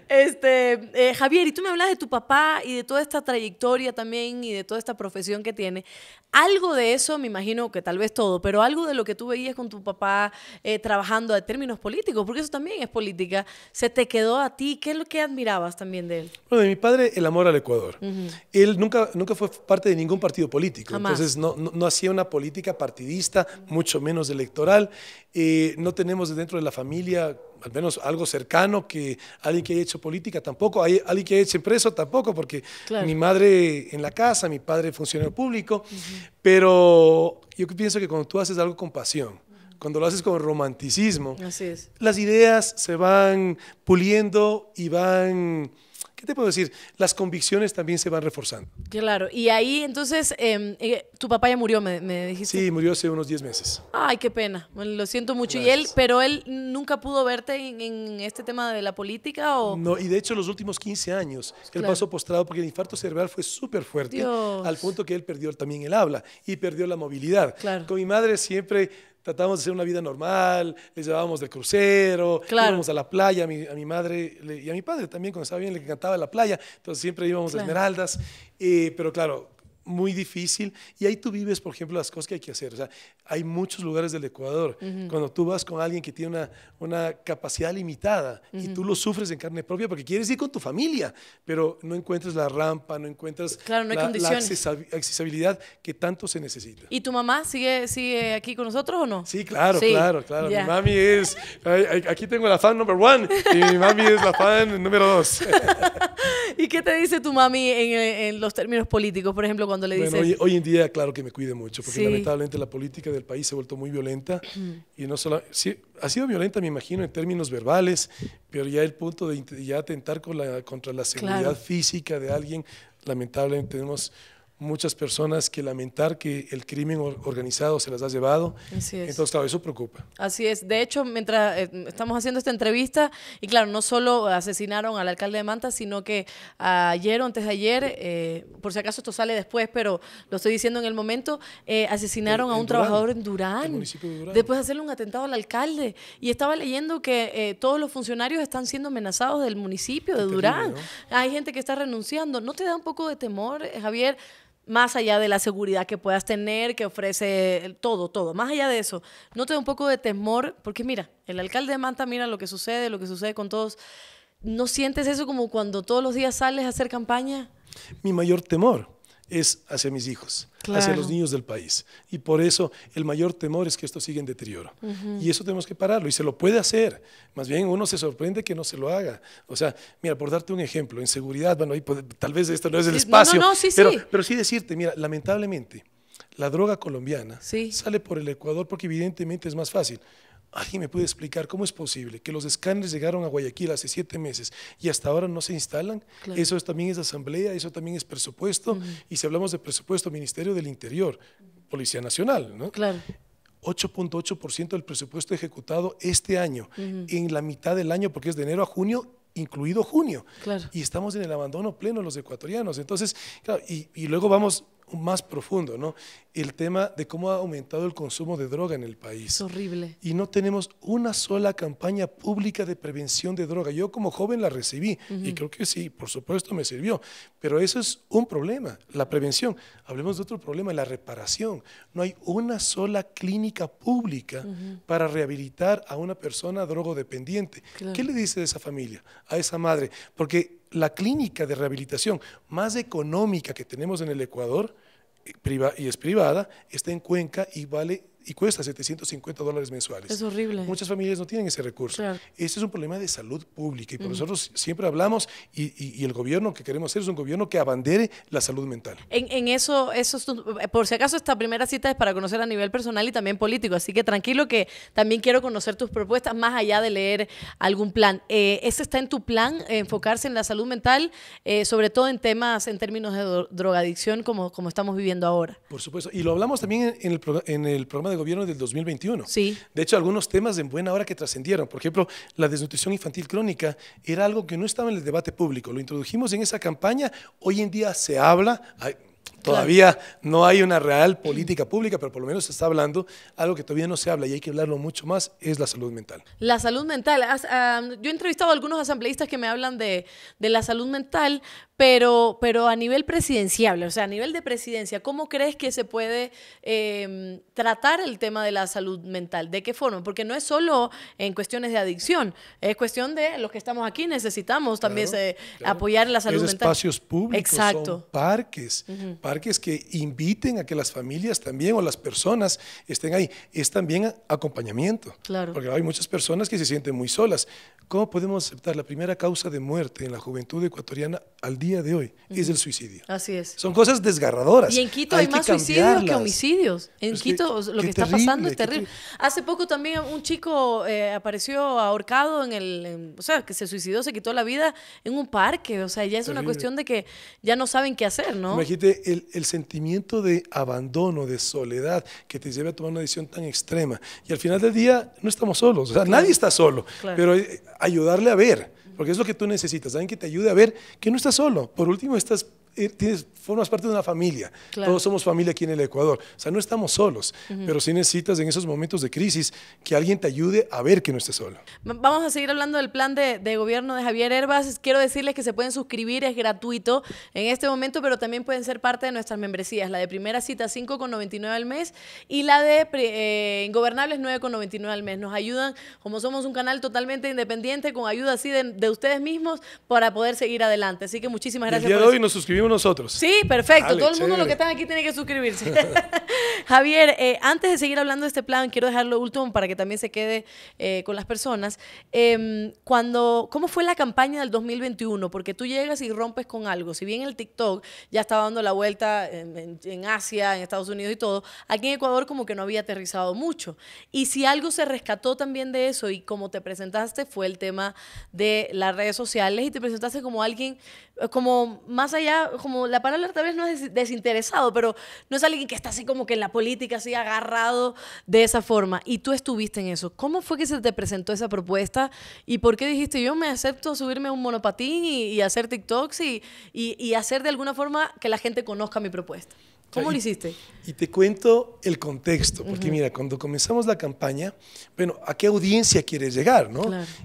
Este, eh, Javier, y tú me hablas de tu papá y de toda esta trayectoria también y de toda esta profesión que tiene. Algo de eso, me imagino que tal vez todo, pero algo de lo que tú veías con tu papá eh, trabajando a términos políticos, porque eso también es política, ¿se te quedó a ti? ¿Qué es lo que admirabas también de él? Bueno, de mi padre, el amor al Ecuador. Él nunca, nunca fue parte de ningún partido político, entonces no, hacía una política partidista, mucho menos electoral. Eh, no tenemos dentro de la familia al menos algo cercano que alguien que haya hecho política tampoco, hay alguien que haya hecho empresa tampoco, porque mi madre en la casa, mi padre funcionario público, pero yo pienso que cuando tú haces algo con pasión, cuando lo haces con romanticismo, las ideas se van puliendo y van ¿Qué te puedo decir? Las convicciones también se van reforzando. Claro, y ahí entonces, em, eh, tu papá ya murió, me, dijiste. Sí, murió hace unos 10 meses. Ay, qué pena, lo siento mucho. ¿Y él, pero él nunca pudo verte en, este tema de la política? ¿o? No, y de hecho los últimos 15 años, él pasó postrado porque el infarto cerebral fue súper fuerte, al punto que él perdió también el habla y perdió la movilidad. Claro. Con mi madre siempre tratábamos de hacer una vida normal, les llevábamos de crucero, íbamos a la playa, a mi, madre y a mi padre también cuando estaba bien le encantaba la playa, entonces siempre íbamos a Esmeraldas, eh, pero claro, muy difícil y ahí tú vives, por ejemplo, las cosas que hay que hacer. O sea, hay muchos lugares del Ecuador. Cuando tú vas con alguien que tiene una, una capacidad limitada y tú lo sufres en carne propia porque quieres ir con tu familia, pero no encuentras la rampa, no encuentras la, accesibilidad que tanto se necesita. ¿Y tu mamá sigue, sigue aquí con nosotros o no? Sí, claro, claro, claro. Mi mami es, aquí tengo la fan number one y mi mami es la fan número dos. ¿Y qué te dice tu mami en, en los términos políticos? Por ejemplo, cuando hoy, en día, claro que me cuide mucho, porque lamentablemente la política del país se ha vuelto muy violenta. Y no solo... ha sido violenta, me imagino, en términos verbales, pero ya el punto de ya atentar con la, contra la seguridad física de alguien, lamentablemente tenemos muchas personas que lamentar que el crimen organizado se las ha llevado. Así es. Entonces, claro, eso preocupa. Así es. De hecho, mientras eh, estamos haciendo esta entrevista, y claro, no solo asesinaron al alcalde de Manta, sino que ayer o antes de ayer, eh, por si acaso esto sale después, pero lo estoy diciendo en el momento, eh, asesinaron a un trabajador en Durán, después de hacerle un atentado al alcalde. Y estaba leyendo que todos los funcionarios están siendo amenazados del municipio de Durán. Hay gente que está renunciando. ¿No te da un poco de temor, Javier? más allá de la seguridad que puedas tener, que ofrece todo, todo. Más allá de eso, no te da un poco de temor, porque mira, el alcalde de Manta mira lo que sucede, lo que sucede con todos. ¿No sientes eso como cuando todos los días sales a hacer campaña? Mi mayor temor es hacia mis hijos, hacia los niños del país. Y por eso el mayor temor es que esto siga en deterioro. Y eso tenemos que pararlo, y se lo puede hacer. Más bien uno se sorprende que no se lo haga. O sea, mira, por darte un ejemplo, en seguridad, bueno, tal vez esto no es el espacio, pero, sí. pero sí decirte, mira, lamentablemente, la droga colombiana sale por el Ecuador porque evidentemente es más fácil. ¿Alguien me puede explicar cómo es posible que los escáneres llegaron a Guayaquil hace siete meses y hasta ahora no se instalan? Eso también es asamblea, eso también es presupuesto. Y si hablamos de presupuesto, Ministerio del Interior, Policía Nacional, ¿no? Claro. 8.8% del presupuesto ejecutado este año, en la mitad del año, porque es de enero a junio, incluido junio. Claro. Y estamos en el abandono pleno los ecuatorianos. Entonces, claro, y luego vamos más profundo, ¿no? El tema de cómo ha aumentado el consumo de droga en el país. Es horrible. Y no tenemos una sola campaña pública de prevención de droga. Yo como joven la recibí y creo que sí, por supuesto me sirvió, pero eso es un problema, la prevención. Hablemos de otro problema, la reparación. No hay una sola clínica pública para rehabilitar a una persona drogodependiente. ¿Qué le dice a esa familia, a esa madre? Porque la clínica de rehabilitación más económica que tenemos en el Ecuador eh, y es privada, está en Cuenca y vale y cuesta 750 dólares mensuales. Es horrible. Muchas familias no tienen ese recurso. Ese es un problema de salud pública y mm. nosotros siempre hablamos y, y, el gobierno que queremos hacer es un gobierno que abandere la salud mental. En, en eso, eso, eh, por si acaso, esta primera cita es para conocer a nivel personal y también político, así que tranquilo que también quiero conocer tus propuestas más allá de leer algún plan. Eh, ¿Ese está en tu plan, eh, enfocarse en la salud mental, sobre todo en temas, en términos de drogadicción como, como estamos viviendo ahora? Por supuesto, y lo hablamos también en el, en el programa de gobierno del 2021. Sí. De hecho, algunos temas en buena hora que trascendieron. Por ejemplo, la desnutrición infantil crónica era algo que no estaba en el debate público. Lo introdujimos en esa campaña. Hoy en día se habla, Todavía no hay una real política pública, pero por lo menos se está hablando. Algo que todavía no se habla y hay que hablarlo mucho más es la salud mental. La salud mental. Ah, yo he entrevistado a algunos asambleístas que me hablan de, de la salud mental, pero, pero a nivel presidencial, o sea, a nivel de presidencia, ¿cómo crees que se puede em, tratar el tema de la salud mental? ¿De qué forma? Porque no es solo en cuestiones de adicción, es cuestión de los que estamos aquí necesitamos también apoyar la salud es mental. espacios públicos, Exacto. parques, parques que inviten a que las familias también o las personas estén ahí. Es también acompañamiento, claro. porque hay muchas personas que se sienten muy solas. ¿Cómo podemos aceptar la primera causa de muerte en la juventud ecuatoriana al día? día de hoy es el suicidio. Así es. Son cosas desgarradoras. Y en Quito hay, más suicidios que homicidios. En Quito lo que está pasando es terrible. Hace poco también un chico eh, apareció ahorcado en el, o sea, que se suicidó, se quitó la vida en un parque. O sea, ya es una cuestión de que ya no saben qué hacer, ¿no? Imagínate el, sentimiento de abandono, de soledad que te lleva a tomar una decisión tan extrema. Y al final del día no estamos solos. O sea, nadie está solo. Pero eh, ayudarle a ver porque es lo que tú necesitas, alguien que te ayude a ver que no estás solo. Por último, estás formas parte de una familia. Todos somos familia aquí en el Ecuador. O sea, no estamos solos, pero si necesitas en esos momentos de crisis que alguien te ayude a ver que no estés solo. Vamos a seguir hablando del plan de, gobierno de Javier Herbas. Quiero decirles que se pueden suscribir, es gratuito en este momento, pero también pueden ser parte de nuestras membresías. La de primera cita, 5,99 al mes, y la de eh, Ingobernables, 9,99 al mes. Nos ayudan, como somos un canal totalmente independiente, con ayuda así de, ustedes mismos para poder seguir adelante. Así que muchísimas gracias. El hoy nos suscribimos nosotros. Sí, perfecto. Todo el mundo lo que están aquí tiene que suscribirse. Javier, eh, antes de seguir hablando de este plan, quiero dejarlo último para que también se quede eh, con las personas. Em, cuando, ¿Cómo fue la campaña del 2021? Porque tú llegas y rompes con algo. Si bien el TikTok ya estaba dando la vuelta en, en Asia, en Estados Unidos y todo, aquí en Ecuador como que no había aterrizado mucho. Y si algo se rescató también de eso y como te presentaste fue el tema de las redes sociales y te presentaste como alguien como más allá, como la palabra tal vez no es desinteresado, pero no es alguien que está así como que en la política, así agarrado de esa forma. Y tú estuviste en eso. ¿Cómo fue que se te presentó esa propuesta y por qué dijiste yo me acepto subirme a un monopatín y, hacer TikToks y, y, y, hacer de alguna forma que la gente conozca mi propuesta? ¿Cómo lo hiciste? Y te cuento el contexto, porque mira, cuando comenzamos la campaña, bueno, ¿a qué audiencia quieres llegar? ¿no?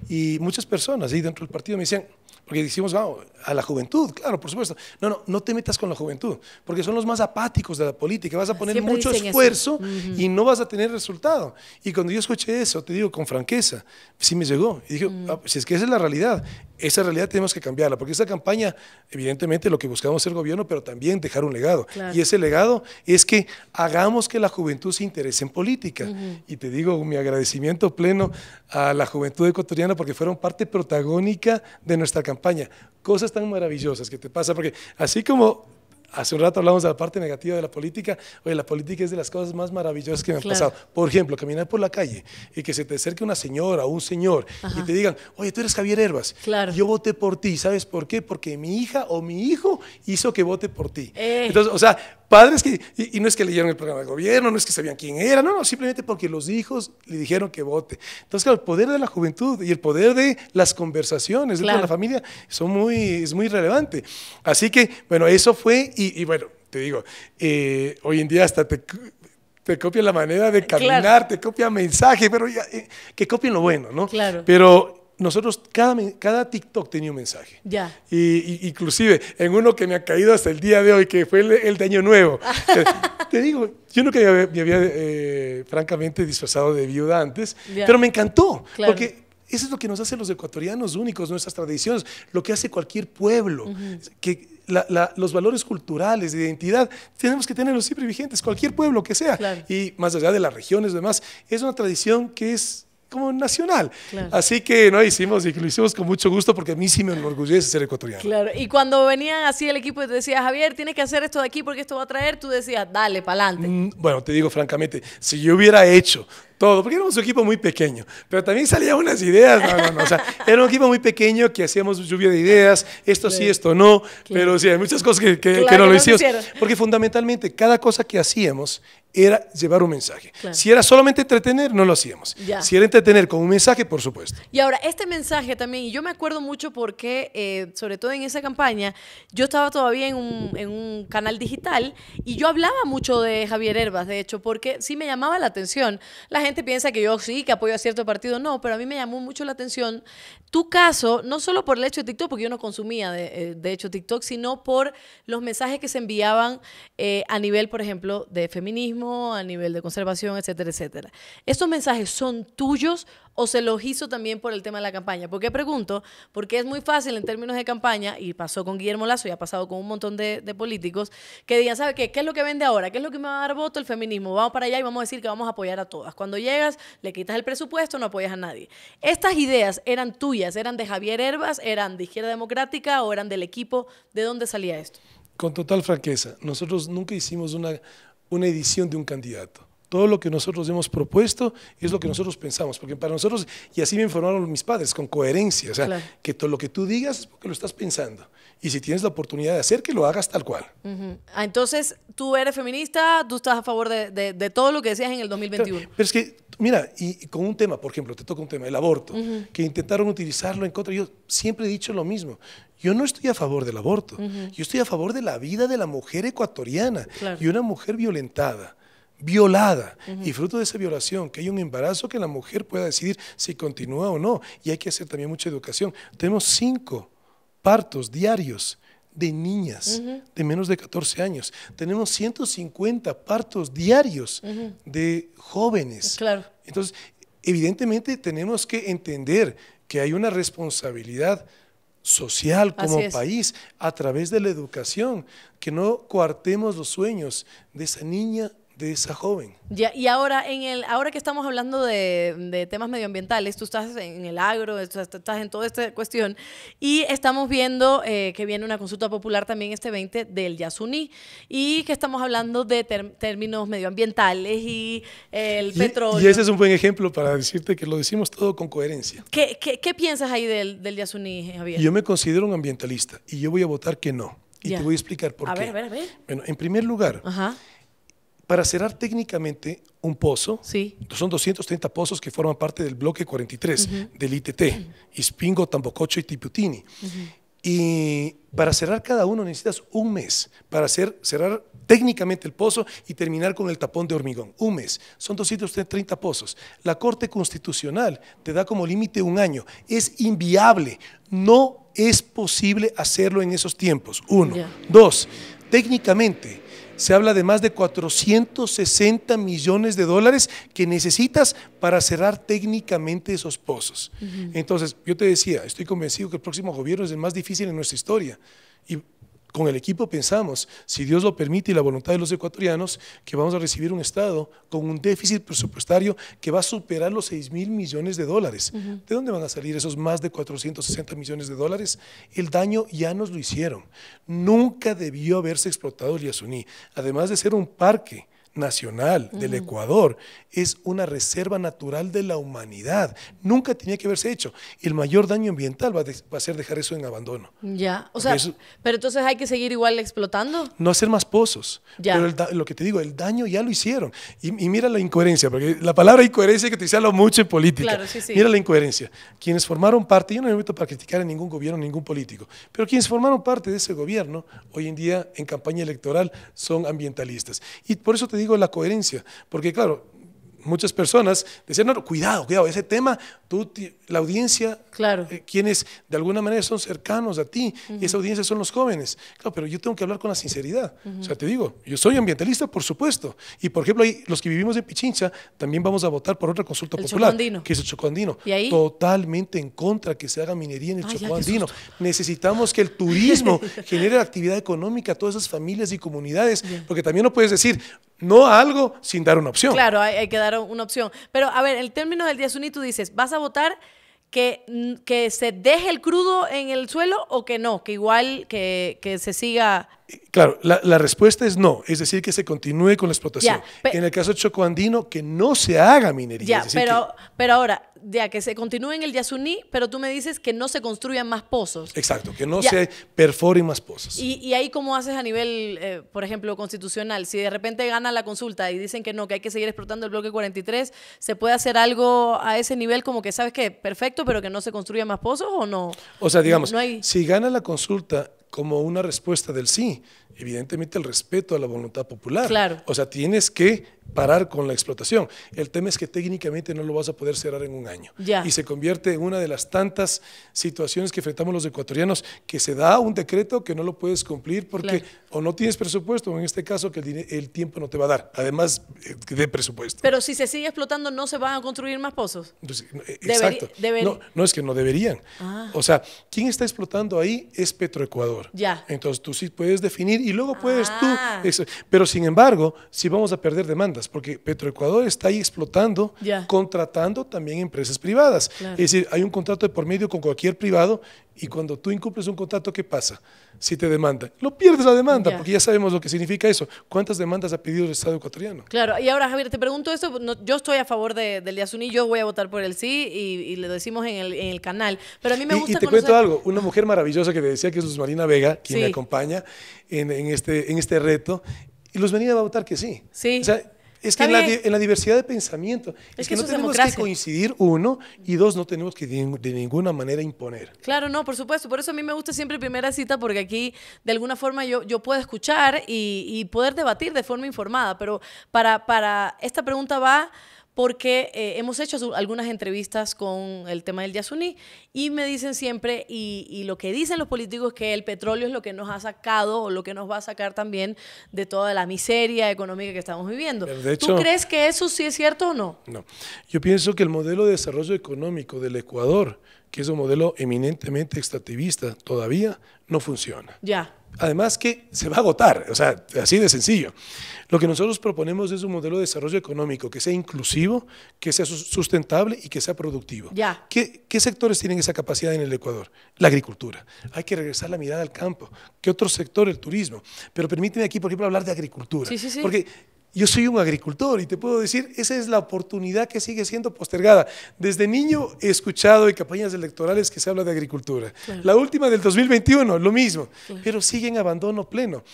Y muchas personas ahí dentro del partido me decían, porque decimos, vamos a la juventud, claro, por supuesto. No, no, no te metas con la juventud, porque son los más apáticos de la política. Vas a poner mucho esfuerzo y no vas a tener resultado. Y cuando yo escuché eso, te digo con franqueza, sí me llegó. Y dije, ah, si es que esa es la realidad, esa realidad tenemos que cambiarla, porque esa campaña, evidentemente, lo que buscamos es el gobierno, pero también dejar un legado. Y ese legado es que hagamos que la juventud se interese en política. Y te digo mi agradecimiento pleno a la juventud ecuatoriana porque fueron parte protagónica de nuestra campaña. Cosas tan maravillosas que te pasa, porque así como hace un rato hablamos de la parte negativa de la política. Oye, la política es de las cosas más maravillosas que me han pasado. Por ejemplo, caminar por la calle y que se te acerque una señora o un señor y te digan, oye, tú eres Javier Herbas. Claro. Yo voté por ti. ¿Sabes por qué? Porque mi hija o mi hijo hizo que vote por ti. Eh. Entonces, o sea, padres que, y, no es que leyeron el programa del gobierno, no es que sabían quién era, no, no, simplemente porque los hijos le dijeron que vote. Entonces, claro, el poder de la juventud y el poder de las conversaciones de la familia son muy, es muy relevante. Así que, bueno, eso fue, y, bueno, te digo, eh, hoy en día hasta te copia la manera de caminar, te copia mensaje, pero ya, eh, que copien lo bueno, ¿no? Claro. Pero nosotros, cada, cada TikTok tenía un mensaje. Ya. Y, inclusive, en uno que me ha caído hasta el día de hoy, que fue el, de Año Nuevo. Ah. Eh, te digo, yo nunca me había, eh, francamente disfrazado de viuda antes, pero me encantó. Claro. Porque eso es lo que nos hace los ecuatorianos únicos, nuestras tradiciones, lo que hace cualquier pueblo, que los valores culturales, de identidad, tenemos que tenerlos siempre vigentes, cualquier pueblo que sea, claro. y más allá de las regiones, demás, es una tradición que es como nacional. Así que no hicimos y lo hicimos con mucho gusto porque a mí sí me enorgullece ser ecuatoriano. Claro, y cuando venían así el equipo y te decía, Javier, tienes que hacer esto de aquí porque esto va a traer, tú decías, dale, pa'lante. Mm, bueno, te digo francamente, si yo hubiera hecho todo, porque éramos un equipo muy pequeño, pero también salían unas ideas, o sea, era un equipo muy pequeño que hacíamos lluvia de ideas, esto sí, esto no, pero sí, hay muchas cosas que, no lo hicimos, porque fundamentalmente cada cosa que hacíamos era llevar un mensaje. Si era solamente entretener, no lo hacíamos. Si era entretener con un mensaje, por supuesto. Y ahora, este mensaje también, y yo me acuerdo mucho porque, eh, sobre todo en esa campaña, yo estaba todavía en un, en un canal digital y yo hablaba mucho de Javier Herbas, de hecho, porque sí me llamaba la atención. La piensa que yo sí, que apoyo a cierto partido. No, pero a mí me llamó mucho la atención tu caso, no solo por el hecho de TikTok, porque yo no consumía de, eh, hecho TikTok, sino por los mensajes que se enviaban eh, a nivel, por ejemplo, de feminismo, a nivel de conservación, etcétera, etcétera. ¿Estos mensajes son tuyos o se los hizo también por el tema de la campaña? ¿Por qué pregunto? Porque es muy fácil en términos de campaña, y pasó con Guillermo Lazo y ha pasado con un montón de, políticos, que digan, ¿sabe qué? ¿Qué es lo que vende ahora? ¿Qué es lo que me va a dar voto el feminismo? Vamos para allá y vamos a decir que vamos a apoyar a todas. Cuando llegas, le quitas el presupuesto, no apoyas a nadie. Estas ideas eran tuyas, eran de Javier Herbas, eran de Izquierda Democrática o eran del equipo. ¿De dónde salía esto? Con total franqueza, nosotros nunca hicimos una edición de un candidato todo lo que nosotros hemos propuesto es lo que nosotros pensamos, porque para nosotros, y así me informaron mis padres, con coherencia, o sea, que todo lo que tú digas es porque lo estás pensando. Y si tienes la oportunidad de hacer, que lo hagas tal cual. Ah, entonces, tú eres feminista, tú estás a favor de, todo lo que decías en el 2021. pero es que, mira, y, con un tema, por ejemplo, te toca un tema, el aborto, que intentaron utilizarlo en contra. Yo siempre he dicho lo mismo. Yo no estoy a favor del aborto. Yo estoy a favor de la vida de la mujer ecuatoriana y una mujer violentada violada y fruto de esa violación, que hay un embarazo que la mujer pueda decidir si continúa o no. Y hay que hacer también mucha educación. Tenemos cinco partos diarios de niñas de menos de 14 años. Tenemos 150 partos diarios de jóvenes. Entonces, evidentemente tenemos que entender que hay una responsabilidad social como país a través de la educación, que no coartemos los sueños de esa niña de esa joven. Ya, y ahora, en el, ahora que estamos hablando de, temas medioambientales, tú estás en el agro, estás, en toda esta cuestión, y estamos viendo eh, que viene una consulta popular también este 20 del Yasuní, y que estamos hablando de términos medioambientales y el petróleo. Y ese es un buen ejemplo para decirte que lo decimos todo con coherencia. ¿Qué, qué, piensas ahí del, del Yasuní, Javier? Yo me considero un ambientalista y yo voy a votar que no. Y te voy a explicar por a qué. Ver, a ver, a ver. Bueno, en primer lugar, Ajá para cerrar técnicamente un pozo, son 230 pozos que forman parte del bloque 43 del ITT, Ispingo, Tambococho y Tiputini. Y para cerrar cada uno necesitas un mes para hacer, cerrar técnicamente el pozo y terminar con el tapón de hormigón. Un mes. Son 230 pozos. La Corte Constitucional te da como límite un año. Es inviable. No es posible hacerlo en esos tiempos. Uno. Dos, técnicamente se habla de más de 460 millones de dólares que necesitas para cerrar técnicamente esos pozos. Entonces, yo te decía, estoy convencido que el próximo gobierno es el más difícil en nuestra historia. Con el equipo pensamos, si Dios lo permite y la voluntad de los ecuatorianos, que vamos a recibir un Estado con un déficit presupuestario que va a superar los 6 mil millones de dólares. ¿De dónde van a salir esos más de 460 millones de dólares? El daño ya nos lo hicieron. Nunca debió haberse explotado el Yasuní, además de ser un parque nacional del Ecuador, es una reserva natural de la humanidad. Nunca tenía que haberse hecho. El mayor daño ambiental va, a ser dejar eso en abandono. Ya, o sea, pero entonces hay que seguir igual explotando. No hacer más pozos. Pero lo que te digo, el daño ya lo hicieron. Y, mira la incoherencia, porque la palabra incoherencia hay que utilizarlo mucho en política. Mira la incoherencia. Quienes formaron parte, yo no me meto para criticar a ningún gobierno, ningún político, pero quienes formaron parte de ese gobierno, hoy en día en campaña electoral, son ambientalistas. Y por eso te digo la coherencia, porque claro, muchas personas decían, no, cuidado, cuidado, ese tema, tú, la audiencia, eh, quienes de alguna manera son cercanos a ti, esa audiencia son los jóvenes. Claro, pero yo tengo que hablar con la sinceridad. O sea, te digo, yo soy ambientalista, por supuesto. Y por ejemplo, ahí, los que vivimos en Pichincha, también vamos a votar por otra consulta popular, que es el Chocondino. ¿Y ahí? Totalmente en contra que se haga minería en el Chocó Andino Necesitamos que el turismo genere actividad económica a todas esas familias y comunidades, porque también no puedes decir no a algo sin dar una opción. Claro, hay que dar una opción. Pero a ver, el término del día y tú dices, ¿vas a votar que, que se deje el crudo en el suelo o que no? Que igual que, que se siga Claro, la, respuesta es no, es decir, que se continúe con la explotación. en el caso de Choco Andino, que no se haga minería. pero, pero ahora, ya que se continúe en el Yasuní, pero tú me dices que no se construyan más pozos. Exacto, que no se perforen más pozos. ¿Y, ahí cómo haces a nivel, eh, por ejemplo, constitucional? Si de repente gana la consulta y dicen que no, que hay que seguir explotando el bloque 43, ¿se puede hacer algo a ese nivel como que sabes que perfecto, pero que no se construyan más pozos o no? O sea, digamos, si gana la consulta, como una respuesta del sí, evidentemente el respeto a la voluntad popular. Claro. O sea, tienes que parar con la explotación. El tema es que técnicamente no lo vas a poder cerrar en un año. Ya. Y se convierte en una de las tantas situaciones que enfrentamos los ecuatorianos, que se da un decreto que no lo puedes cumplir porque o no tienes presupuesto, o en este caso que el, tiempo no te va a dar, además eh, de presupuesto. Pero si se sigue explotando, ¿no se van a construir más pozos? Eh, exacto. No, es que no deberían. Ah. O sea, ¿quién está explotando ahí? Es Petroecuador. Ya. Entonces tú sí puedes definir y luego puedes tú. Ah. Pero sin embargo, si vamos a perder demandas, porque Petroecuador está ahí explotando, contratando también empresas privadas. Es decir, hay un contrato de por medio con cualquier privado y cuando tú incumples un contrato, ¿qué pasa? si te demanda, Lo pierdes la demanda, porque ya sabemos lo que significa eso. ¿Cuántas demandas ha pedido el Estado ecuatoriano? Claro, y ahora Javier, te pregunto eso, yo estoy a favor de, del Yasuní, yo voy a votar por el sí y, le lo decimos en el, canal, pero a mí me gusta... Y, y te cuento algo, una mujer maravillosa que te decía que es Luz Marina Vega, quien me acompaña en, este, en este reto, y Luz Marina va a votar que sí. Sí. O sea, es que en la, diversidad de pensamiento, es, que, no tenemos que coincidir uno y dos, no tenemos que de, ninguna manera imponer. Claro, no, por supuesto. Por eso a mí me gusta siempre primera cita, porque aquí de alguna forma yo, yo puedo escuchar y, poder debatir de forma informada. Pero para, para esta pregunta va porque eh, hemos hecho algunas entrevistas con el tema del Yasuní y me dicen siempre, y, lo que dicen los políticos es que el petróleo es lo que nos ha sacado o lo que nos va a sacar también de toda la miseria económica que estamos viviendo. ¿Tú crees que eso sí es cierto o no? No. Yo pienso que el modelo de desarrollo económico del Ecuador, que es un modelo eminentemente extractivista, todavía no funciona. Ya. Además que se va a agotar, o sea, así de sencillo. Lo que nosotros proponemos es un modelo de desarrollo económico que sea inclusivo, que sea sustentable y que sea productivo. ¿Qué, sectores tienen esa capacidad en el Ecuador? La agricultura. Hay que regresar la mirada al campo. ¿Qué otro sector? El turismo. Pero permíteme aquí, por ejemplo, hablar de agricultura. Sí, sí, sí. Yo soy un agricultor y te puedo decir, esa es la oportunidad que sigue siendo postergada. Desde niño he escuchado en campañas electorales que se habla de agricultura. La última del 2021, lo mismo, pero sigue en abandono pleno.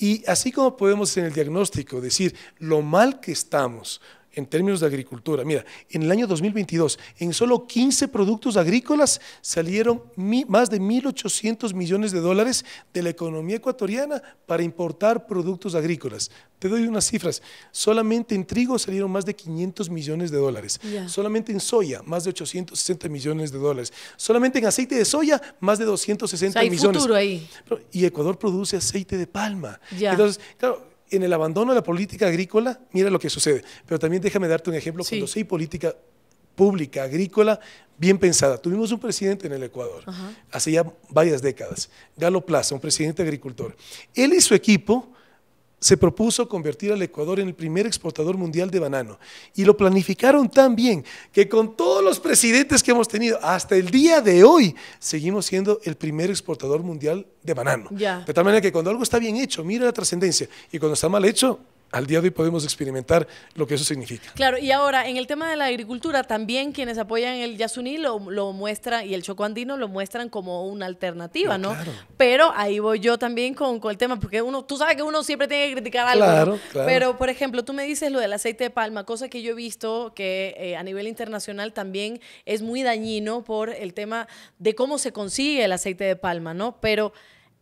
Y así como podemos en el diagnóstico decir lo mal que estamos, en términos de agricultura. Mira, en el año 2022, en solo 15 productos agrícolas salieron más de 1.800 millones de dólares de la economía ecuatoriana para importar productos agrícolas. Te doy unas cifras. Solamente en trigo salieron más de 500 millones de dólares. Solamente en soya, más de 860 millones de dólares. Solamente en aceite de soya, más de 260 millones. Futuro ahí. Y Ecuador produce aceite de palma. Entonces, claro en el abandono de la política agrícola, mira lo que sucede. Pero también déjame darte un ejemplo cuando sí política pública agrícola bien pensada. Tuvimos un presidente en el Ecuador hace ya varias décadas, Galo Plaza, un presidente agricultor. Él y su equipo se propuso convertir al Ecuador en el primer exportador mundial de banano. Y lo planificaron tan bien que con todos los presidentes que hemos tenido hasta el día de hoy, seguimos siendo el primer exportador mundial de banano. De tal manera que cuando algo está bien hecho, mira la trascendencia. Y cuando está mal hecho, al día de hoy podemos experimentar lo que eso significa. Claro, y ahora en el tema de la agricultura, también quienes apoyan el yasuní lo, muestran y el choco andino lo muestran como una alternativa, ah, ¿no? Pero ahí voy yo también con, el tema, porque uno, tú sabes que uno siempre tiene que criticar algo. Claro, claro. Pero, por ejemplo, tú me dices lo del aceite de palma, cosa que yo he visto que eh, a nivel internacional también es muy dañino por el tema de cómo se consigue el aceite de palma, ¿no? Pero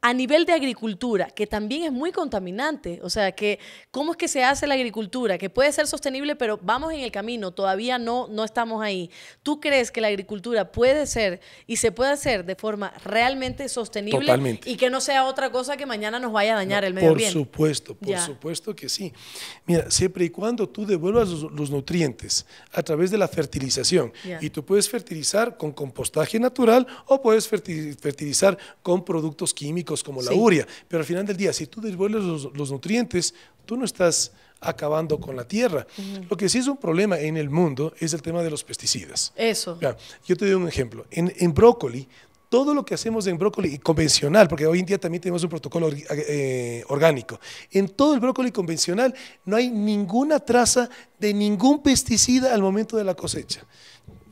a nivel de agricultura, que también es muy contaminante, o sea, que cómo es que se hace la agricultura, que puede ser sostenible, pero vamos en el camino, todavía no, no estamos ahí. ¿Tú crees que la agricultura puede ser y se puede hacer de forma realmente sostenible Totalmente. y que no sea otra cosa que mañana nos vaya a dañar el medio ambiente? Por supuesto, por supuesto que sí. Mira, siempre y cuando tú devuelvas los, nutrientes a través de la fertilización, y tú puedes fertilizar con compostaje natural o puedes fertilizar con productos químicos, como la uria, pero al final del día, si tú devuelves los, nutrientes, tú no estás acabando con la tierra. Lo que sí es un problema en el mundo es el tema de los pesticidas. Eso. yo te doy un ejemplo. En, en, brócoli, todo lo que hacemos en brócoli convencional, porque hoy en día también tenemos un protocolo eh, eh, orgánico, en todo el brócoli convencional no hay ninguna traza de ningún pesticida al momento de la cosecha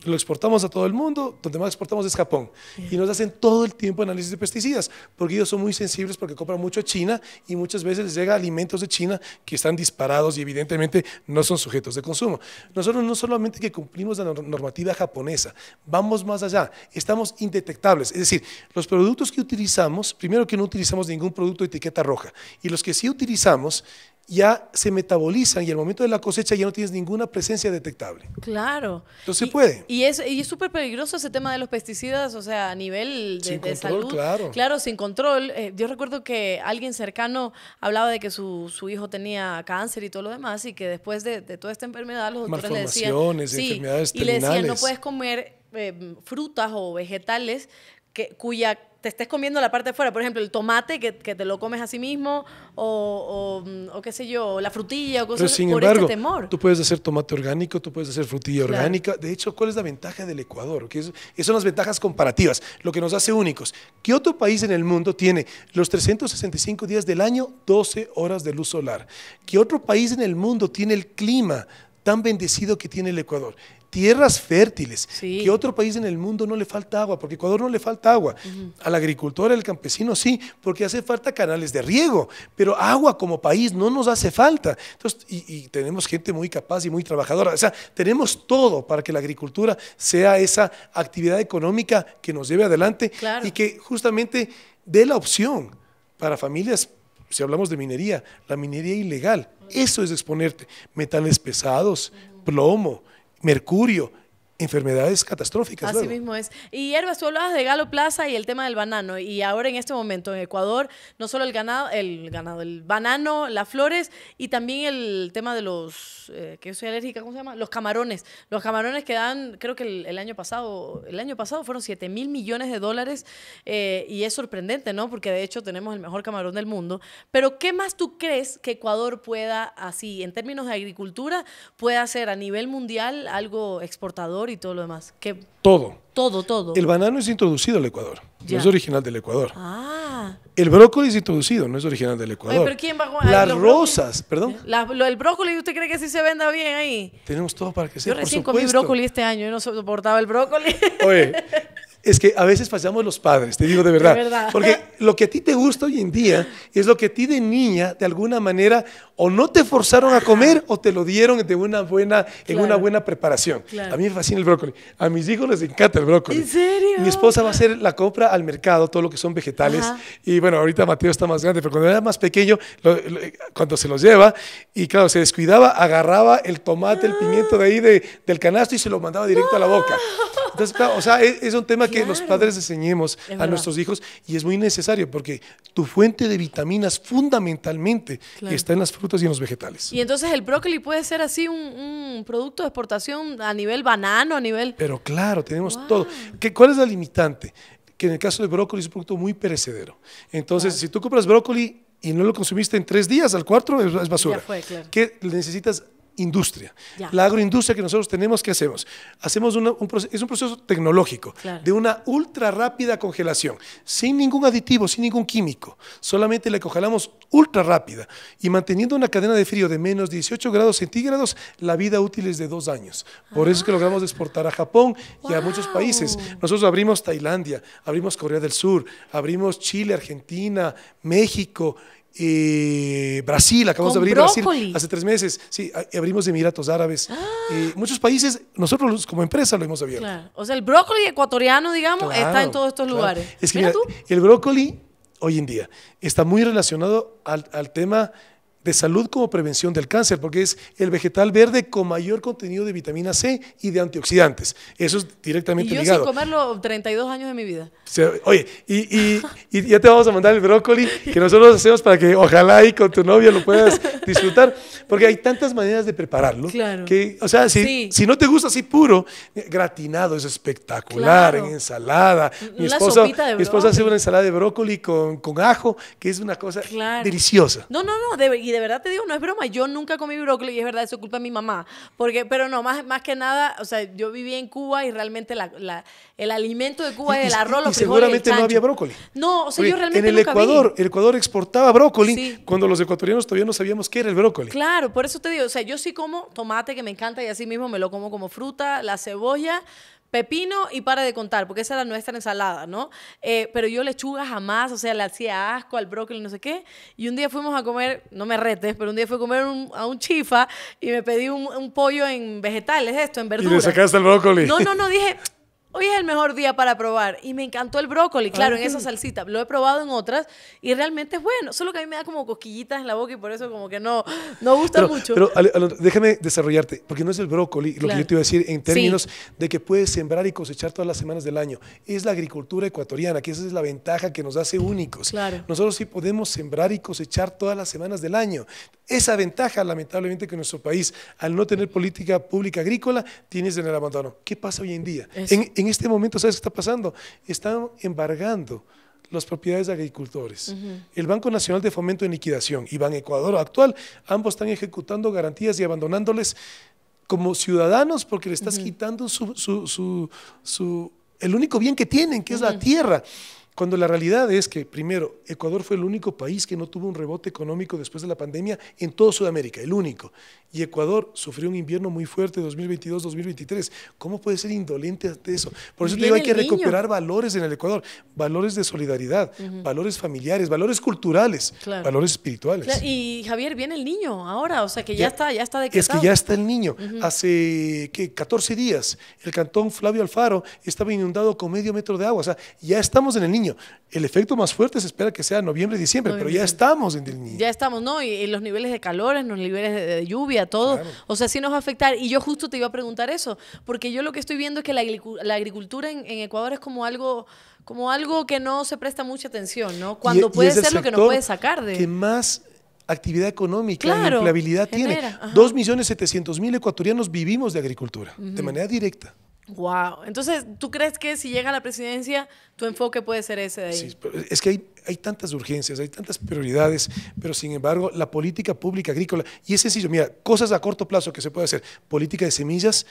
lo exportamos a todo el mundo, donde más exportamos es Japón. Y nos hacen todo el tiempo análisis de pesticidas, porque ellos son muy sensibles porque compran mucho China y muchas veces les llega alimentos de China que están disparados y evidentemente no son sujetos de consumo. Nosotros no solamente que cumplimos la normativa japonesa, vamos más allá, estamos indetectables. Es decir, los productos que utilizamos, primero que no utilizamos ningún producto de etiqueta roja, y los que sí utilizamos, ya se metabolizan y al momento de la cosecha ya no tienes ninguna presencia detectable. Claro. Entonces y, puede. Y es y súper peligroso ese tema de los pesticidas, o sea, a nivel de, sin control, salud. Claro. claro, sin control. Eh, yo recuerdo que alguien cercano hablaba de que su, su, hijo tenía cáncer y todo lo demás y que después de, toda esta enfermedad los doctores le decían... enfermedades terminales. Y le decían, no puedes comer em, frutas o vegetales que, cuya te estés comiendo la parte de fuera, por ejemplo, el tomate que, que te lo comes a sí mismo, o, o, mm, qué sé yo, la frutilla o cosas Pero sin embargo, temor. Tú puedes hacer tomate orgánico, tú puedes hacer frutilla orgánica. De hecho, ¿cuál es la ventaja del Ecuador? Que es, esas son las ventajas comparativas, lo que nos hace únicos. ¿Qué otro país en el mundo tiene los 365 días del año, 12 horas de luz solar? ¿Qué otro país en el mundo tiene el clima? tan bendecido que tiene el Ecuador. Tierras fértiles, que otro país en el mundo no le falta agua, porque Ecuador no le falta agua. Al agricultor, al campesino sí, porque hace falta canales de riego, pero agua como país no nos hace falta. Entonces, y, tenemos gente muy capaz y muy trabajadora. O sea, tenemos todo para que la agricultura sea esa actividad económica que nos lleve adelante y que justamente dé la opción para familias, si hablamos de minería, la minería ilegal eso es exponerte. Metales pesados, plomo, mercurio, enfermedades catastróficas. Así mismo es. Y Herbas, tú hablabas de Galo Plaza y el tema del banano. Y ahora en este momento en Ecuador, no solo el ganado, el ganado, el banano, las flores y también el tema de los, eh, que soy alérgica, ¿cómo se llama? Los camarones. Los camarones que dan, creo que el, año pasado, el año pasado fueron 7 mil millones de dólares. Eh, y es sorprendente, ¿no? Porque de hecho tenemos el mejor camarón del mundo. Pero ¿qué más tú crees que Ecuador pueda, así, en términos de agricultura, pueda hacer a nivel mundial algo exportador? y todo lo demás. todo. Todo, todo. El banano es introducido al Ecuador. No es original del Ecuador. Ah. El brócoli es introducido, no es original del Ecuador. pero ¿quién va a Las rosas, perdón. el brócoli, ¿usted cree que sí se venda bien ahí? Tenemos todo para que sea. Yo recién comí brócoli este año, yo no soportaba el brócoli. Oye, es que a veces fallamos los padres, te digo de verdad. De verdad. Porque lo que a ti te gusta hoy en día es lo que a ti de niña, de alguna manera, o no te forzaron a comer o te lo dieron de una buena, en una buena preparación. A mí me fascina el brócoli. A mis hijos les encanta el brócoli. ¿En serio? Mi esposa va a hacer la compra al mercado, todo lo que son vegetales. Y bueno, ahorita Mateo está más grande, pero cuando era más pequeño, cuando se los lleva, y claro, se descuidaba, agarraba el tomate, el pimiento de ahí del canasto y se lo mandaba directo a la boca. Entonces, o sea, e, es, un tema que los padres enseñemos a nuestros hijos y es muy necesario porque tu fuente de vitaminas fundamentalmente está en las frutas y en los vegetales. Y entonces el brócoli puede ser así un, producto de exportación a nivel banano, a nivel... Pero claro, tenemos todo. ¿Qué, ¿Cuál es la limitante? Que en el caso del brócoli es un producto muy perecedero. Entonces, si tú compras brócoli y no lo consumiste en tres días, al cuarto es basura. Que necesitas industria. La agroindustria que nosotros tenemos, ¿qué hacemos? Hacemos es un proceso tecnológico de una ultra rápida congelación, sin ningún aditivo, sin ningún químico. Solamente la congelamos ultra rápida y manteniendo una cadena de frío de menos 18 grados centígrados, la vida útil es de dos años. Por eso es que ah. logramos exportar a Japón y a muchos países. Nosotros abrimos Tailandia, abrimos Corea del Sur, abrimos Chile, Argentina, México. Eh, Brasil, acabamos de abrir Brasil hace tres meses. Sí, abrimos Emiratos Árabes. Ah. muchos países, nosotros como empresa lo hemos abierto. O sea, el brócoli ecuatoriano, digamos, está en todos estos lugares. Es que tú. el brócoli hoy en día está muy relacionado al, al tema de salud como prevención del cáncer, porque es el vegetal verde con mayor contenido de vitamina C y de antioxidantes. Eso es directamente y yo Sin comerlo 32 años de mi vida. Oye, y, ya te vamos a mandar el brócoli que nosotros hacemos para que ojalá ahí con tu novia lo puedas disfrutar, porque hay tantas maneras de prepararlo. Claro. Que, o sea, si, no te gusta así puro, gratinado es espectacular, en ensalada. Mi esposa, hace una ensalada de brócoli con, ajo, que es una cosa deliciosa. No, no, no, debe y de verdad te digo, no es broma, yo nunca comí brócoli y es verdad, eso culpa de mi mamá. Porque, pero no, más, más que nada, o sea, yo vivía en Cuba y realmente la, el alimento de Cuba es el arroz, y, los y seguramente no había brócoli. No, o sea, yo realmente En el Ecuador, el Ecuador exportaba brócoli cuando los ecuatorianos todavía no sabíamos qué era el brócoli. Claro, por eso te digo, o sea, yo sí como tomate que me encanta y así mismo me lo como como fruta, la cebolla, pepino y para de contar, porque esa era nuestra ensalada, ¿no? Eh, pero yo lechuga jamás, o sea, le hacía asco al brócoli, no sé qué. Y un día fuimos a comer, no me retes, pero un día fui a comer a un chifa y me pedí un, pollo en vegetales, esto, en verduras. Y le sacaste el brócoli. No, no, no, dije, hoy es el mejor día para probar. Y me encantó el brócoli, claro, en esa salsita. Lo he probado en otras y realmente es bueno. Solo que a mí me da como cosquillitas en la boca y por eso como que no, no gusta mucho. Pero déjame desarrollarte, porque no es el brócoli lo que yo te iba a decir en términos de que puedes sembrar y cosechar todas las semanas del año. Es la agricultura ecuatoriana, que esa es la ventaja que nos hace únicos. Nosotros sí podemos sembrar y cosechar todas las semanas del año. Esa ventaja, lamentablemente, que nuestro país, al no tener política pública agrícola, tienes en el abandono. ¿Qué pasa hoy en día? En, en este momento, ¿sabes qué está pasando? Están embargando las propiedades de agricultores. El Banco Nacional de Fomento en Liquidación y Ban Ecuador actual, ambos están ejecutando garantías y abandonándoles como ciudadanos porque le estás quitando su, el único bien que tienen, que es la tierra. Cuando la realidad es que, primero, Ecuador fue el único país que no tuvo un rebote económico después de la pandemia en toda Sudamérica, el único. Y Ecuador sufrió un invierno muy fuerte 2022-2023. ¿Cómo puede ser indolente ante eso? Por eso te digo, hay que recuperar valores en el Ecuador, valores de solidaridad, valores familiares, valores culturales, valores espirituales. Y Javier, viene el niño ahora, o sea que ya, está, ya está decretado. Es que ya está el niño. Hace 14 días el cantón Flavio Alfaro estaba inundado con medio metro de agua. O sea, ya estamos en el niño. El efecto más fuerte se espera que sea noviembre, diciembre, pero ya estamos en el niño. Ya estamos, ¿no? Y, los niveles de calores, los niveles de lluvia a O sea, sí nos va a afectar. Y yo justo te iba a preguntar eso, porque yo lo que estoy viendo es que la, agricultura en, Ecuador es como algo, como algo que no se presta mucha atención, ¿no? Cuando e-, puede ser lo que no puede sacar de... Que más actividad económica claro, y empleabilidad tiene. 2.700.000 ecuatorianos vivimos de agricultura, de manera directa. Wow. Entonces, ¿tú crees que si llega a la presidencia, tu enfoque puede ser ese de ahí? Sí, es que hay, tantas urgencias, hay tantas prioridades, pero sin embargo, la política pública agrícola, y es sencillo, mira, cosas a corto plazo que se puede hacer, política de semillas,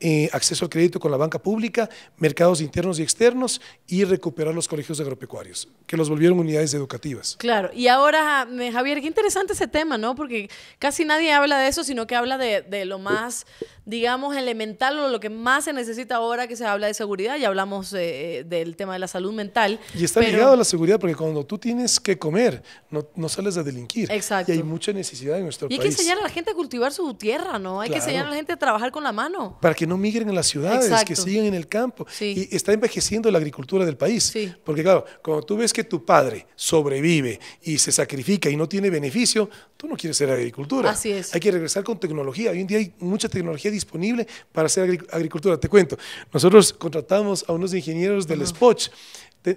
eh, acceso al crédito con la banca pública, mercados internos y externos y recuperar los colegios agropecuarios, que los volvieron unidades educativas. Claro, y ahora, Javier, qué interesante ese tema, ¿no? Porque casi nadie habla de eso, sino que habla de, lo más, digamos, elemental o lo que más se necesita ahora que se habla de seguridad. y hablamos eh, eh, del tema de la salud mental. Y está ligado a la seguridad porque cuando tú tienes que comer, no, sales a delinquir. Exacto. Y hay mucha necesidad en nuestro país. Y hay que enseñar a la gente a cultivar su tierra, ¿no? Hay que enseñar a la gente a trabajar con la mano. Para que no migren a las ciudades, que siguen en el campo. Y está envejeciendo la agricultura del país. Porque claro, cuando tú ves que tu padre sobrevive y se sacrifica y no tiene beneficio, tú no quieres ser agricultura. Así es. Hay que regresar con tecnología. Hoy en día hay mucha tecnología disponible para hacer agricultura. Te cuento, nosotros contratamos a unos ingenieros del spot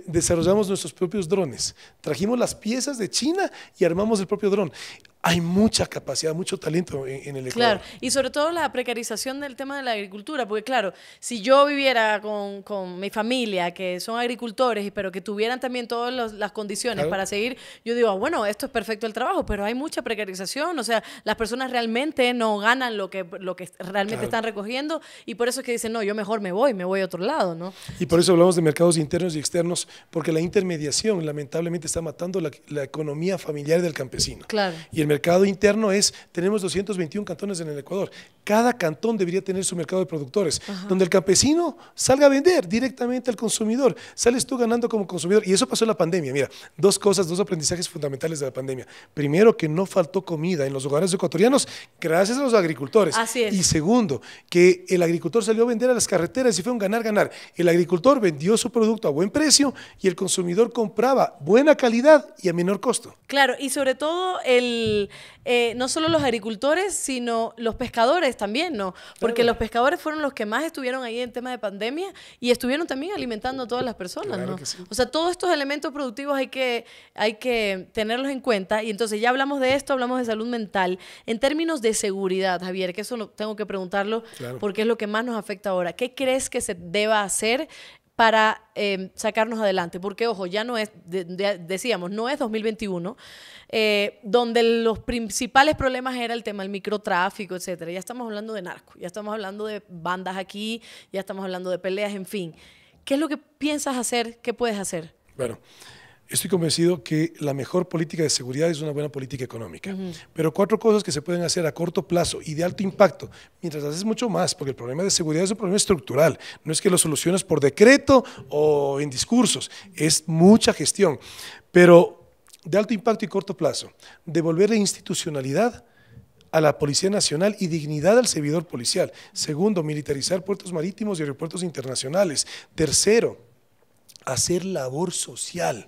desarrollamos nuestros propios drones. Trajimos las piezas de China y armamos el propio dron hay mucha capacidad, mucho talento en, el Ecuador. Claro, y sobre todo la precarización del tema de la agricultura, porque claro, si yo viviera con, mi familia, que son agricultores, pero que tuvieran también todas las condiciones para seguir, yo digo, ah, bueno, esto es perfecto el trabajo, pero hay mucha precarización, o sea, las personas realmente no ganan lo que, lo que realmente están recogiendo y por eso es que dicen, no, yo mejor me voy, me voy a otro lado, ¿no? Y por eso hablamos de mercados internos y externos, porque la intermediación lamentablemente está matando la, la economía familiar del campesino. Claro mercado interno es, tenemos 221 cantones en el Ecuador. Cada cantón debería tener su mercado de productores, donde el campesino salga a vender directamente al consumidor. Sales tú ganando como consumidor. Y eso pasó en la pandemia. Mira, dos cosas, dos aprendizajes fundamentales de la pandemia. Primero, que no faltó comida en los hogares ecuatorianos gracias a los agricultores. Así es. Y segundo, que el agricultor salió a vender a las carreteras y fue un ganar-ganar. El agricultor vendió su producto a buen precio y el consumidor compraba buena calidad y a menor costo. Claro, y sobre todo el eh, no solo los agricultores, sino los pescadores también, ¿no? Porque los pescadores fueron los que más estuvieron ahí en tema de pandemia y estuvieron también alimentando a todas las personas, ¿no? O sea, todos estos elementos productivos hay que, hay que tenerlos en cuenta. Y entonces ya hablamos de esto, hablamos de salud mental. En términos de seguridad, Javier, que eso tengo que preguntarlo porque es lo que más nos afecta ahora. ¿Qué crees que se deba hacer para em, sacarnos adelante. Porque, ojo, ya no es, decíamos, no es 2021, eh, donde los principales problemas era el tema del microtráfico, etcétera. Ya estamos hablando de narco, ya estamos hablando de bandas aquí, ya estamos hablando de peleas, en fin. ¿Qué es lo que piensas hacer? ¿Qué puedes hacer? Bueno. Estoy convencido que la mejor política de seguridad es una buena política económica. Pero cuatro cosas que se pueden hacer a corto plazo y de alto impacto, mientras haces mucho más, porque el problema de seguridad es un problema estructural. No es que lo soluciones por decreto o en discursos, es mucha gestión. Pero de alto impacto y corto plazo, devolver la institucionalidad a la Policía Nacional y dignidad al servidor policial. Segundo, militarizar puertos marítimos y aeropuertos internacionales. Tercero, hacer labor social.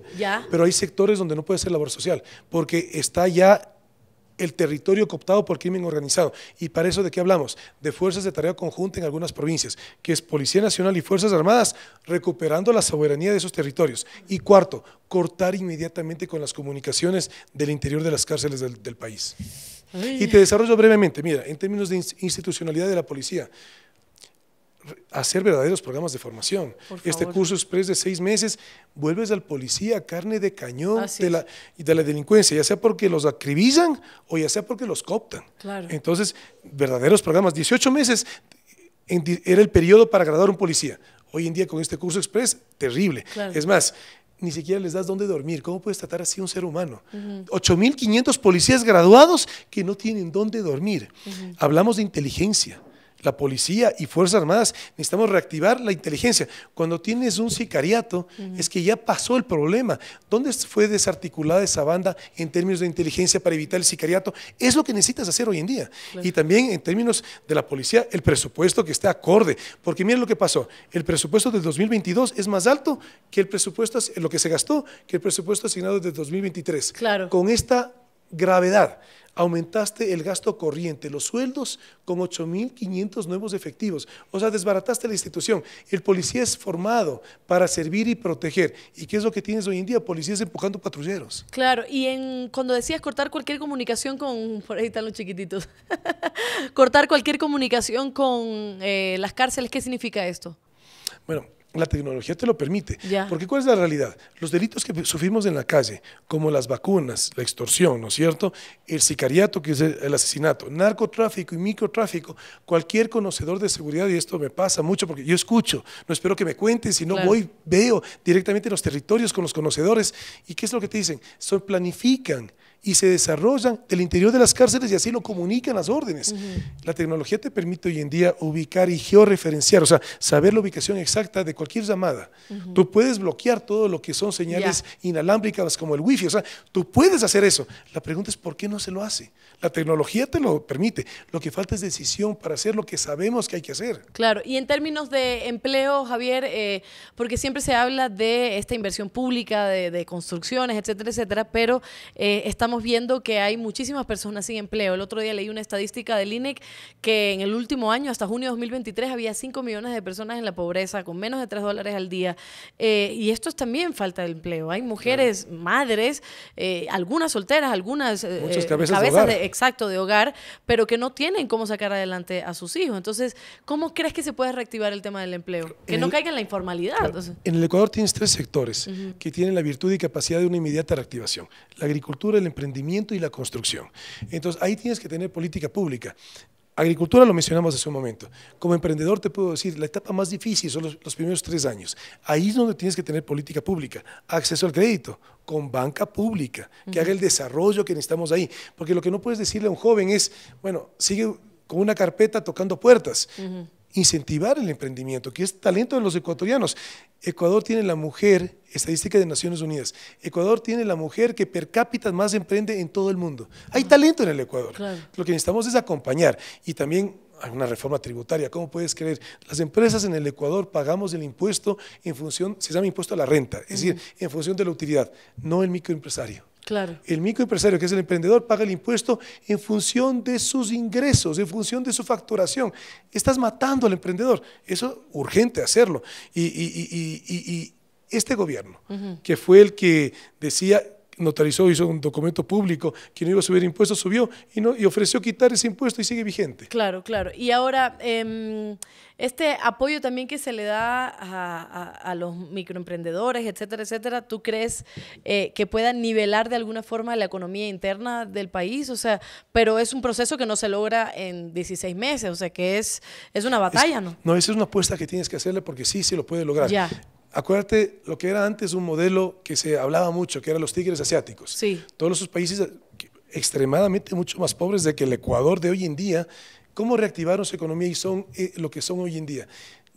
Pero hay sectores donde no puede hacer labor social, porque está ya el territorio cooptado por crimen organizado. ¿Y para eso de qué hablamos? De fuerzas de tarea conjunta en algunas provincias, que es Policía Nacional y Fuerzas Armadas recuperando la soberanía de esos territorios. Y cuarto, cortar inmediatamente con las comunicaciones del interior de las cárceles del, país. Y te desarrollo brevemente, mira, en términos de institucionalidad de la policía, hacer verdaderos programas de formación. Este curso express de seis meses, vuelves al policía carne de cañón de la, de la, delincuencia, ya sea porque los acribillan o ya sea porque los cooptan. Entonces, verdaderos programas, 18 meses era el periodo para graduar un policía. Hoy en día con este curso express, terrible. Es más, ni siquiera les das dónde dormir. ¿Cómo puedes tratar así a un ser humano? 8.500 policías graduados que no tienen dónde dormir. Hablamos de inteligencia la policía y Fuerzas Armadas, necesitamos reactivar la inteligencia. Cuando tienes un sicariato, es que ya pasó el problema. ¿Dónde fue desarticulada esa banda en términos de inteligencia para evitar el sicariato? Es lo que necesitas hacer hoy en día. Y también en términos de la policía, el presupuesto que esté acorde. Porque miren lo que pasó. El presupuesto del 2022 es más alto que el presupuesto, lo que se gastó, que el presupuesto asignado de 2023. Claro. Con esta gravedad aumentaste el gasto corriente, los sueldos con 8.500 nuevos efectivos. O sea, desbarataste la institución. El policía es formado para servir y proteger. ¿Y qué es lo que tienes hoy en día? Policías empujando patrulleros. Claro, y en, cuando decías cortar cualquier comunicación con, por ahí están los chiquititos, cortar cualquier comunicación con eh, las cárceles, ¿qué significa esto? Bueno, la tecnología te lo permite. Porque ¿cuál es la realidad? Los delitos que sufrimos en la calle, como las vacunas, la extorsión, ¿no es cierto? El sicariato, que es el asesinato, narcotráfico y microtráfico, cualquier conocedor de seguridad, y esto me pasa mucho porque yo escucho, no espero que me cuenten, sino voy, veo directamente los territorios con los conocedores, ¿y qué es lo que te dicen? planifican y se desarrollan del interior de las cárceles y así lo comunican las órdenes. La tecnología te permite hoy en día ubicar y georreferenciar, o sea, saber la ubicación exacta de cualquier llamada. Tú puedes bloquear todo lo que son señales inalámbricas como el wifi, o sea, tú puedes hacer eso. La pregunta es por qué no se lo hace. La tecnología te lo permite. Lo que falta es decisión para hacer lo que sabemos que hay que hacer. Claro, y en términos de empleo, Javier, eh, porque siempre se habla de esta inversión pública, de, construcciones, etcétera, etcétera, pero eh, estamos viendo que hay muchísimas personas sin empleo. El otro día leí una estadística del INEC que en el último año, hasta junio de 2023, había 5 millones de personas en la pobreza con menos de 3 dólares al día. Eh, y esto es también falta de empleo. Hay mujeres, madres, eh, algunas solteras, algunas eh, cabezas, de, hogar, pero que no tienen cómo sacar adelante a sus hijos. Entonces, ¿cómo crees que se puede reactivar el tema del empleo? Que no caiga en la informalidad. en el Ecuador tienes tres sectores que tienen la virtud y capacidad de una inmediata reactivación. La agricultura, el empleo y la construcción. Entonces, ahí tienes que tener política pública. Agricultura lo mencionamos hace un momento. Como emprendedor te puedo decir, la etapa más difícil son los, primeros tres años. Ahí es donde tienes que tener política pública, acceso al crédito, con banca pública, que haga el desarrollo que necesitamos ahí. Porque lo que no puedes decirle a un joven es, bueno, sigue con una carpeta tocando puertas incentivar el emprendimiento, que es talento de los ecuatorianos. Ecuador tiene la mujer, estadística de Naciones Unidas, Ecuador tiene la mujer que per cápita más emprende en todo el mundo. Hay talento en el Ecuador. Lo que necesitamos es acompañar y también hay una reforma tributaria, ¿cómo puedes creer? Las empresas en el Ecuador pagamos el impuesto en función, se llama impuesto a la renta, es decir, en función de la utilidad, no el microempresario. Claro. El microempresario, que es el emprendedor, paga el impuesto en función de sus ingresos, en función de su facturación. Estás matando al emprendedor. Eso urgente hacerlo. Y, este gobierno, que fue el que decía notarizó, hizo un documento público, quien iba a subir impuestos subió y, no, y ofreció quitar ese impuesto y sigue vigente. Claro, claro. Y ahora, em, este apoyo también que se le da a, los microemprendedores, etcétera, etcétera, ¿tú crees eh, que pueda nivelar de alguna forma la economía interna del país? O sea, pero es un proceso que no se logra en 16 meses, o sea, que es, es una batalla, ¿no? No, esa es una apuesta que tienes que hacerle porque sí se lo puede lograr. Ya acuérdate lo que era antes un modelo que se hablaba mucho, que eran los tigres asiáticos. Todos esos países extremadamente mucho más pobres de que el Ecuador de hoy en día, cómo reactivaron su economía y son eh, lo que son hoy en día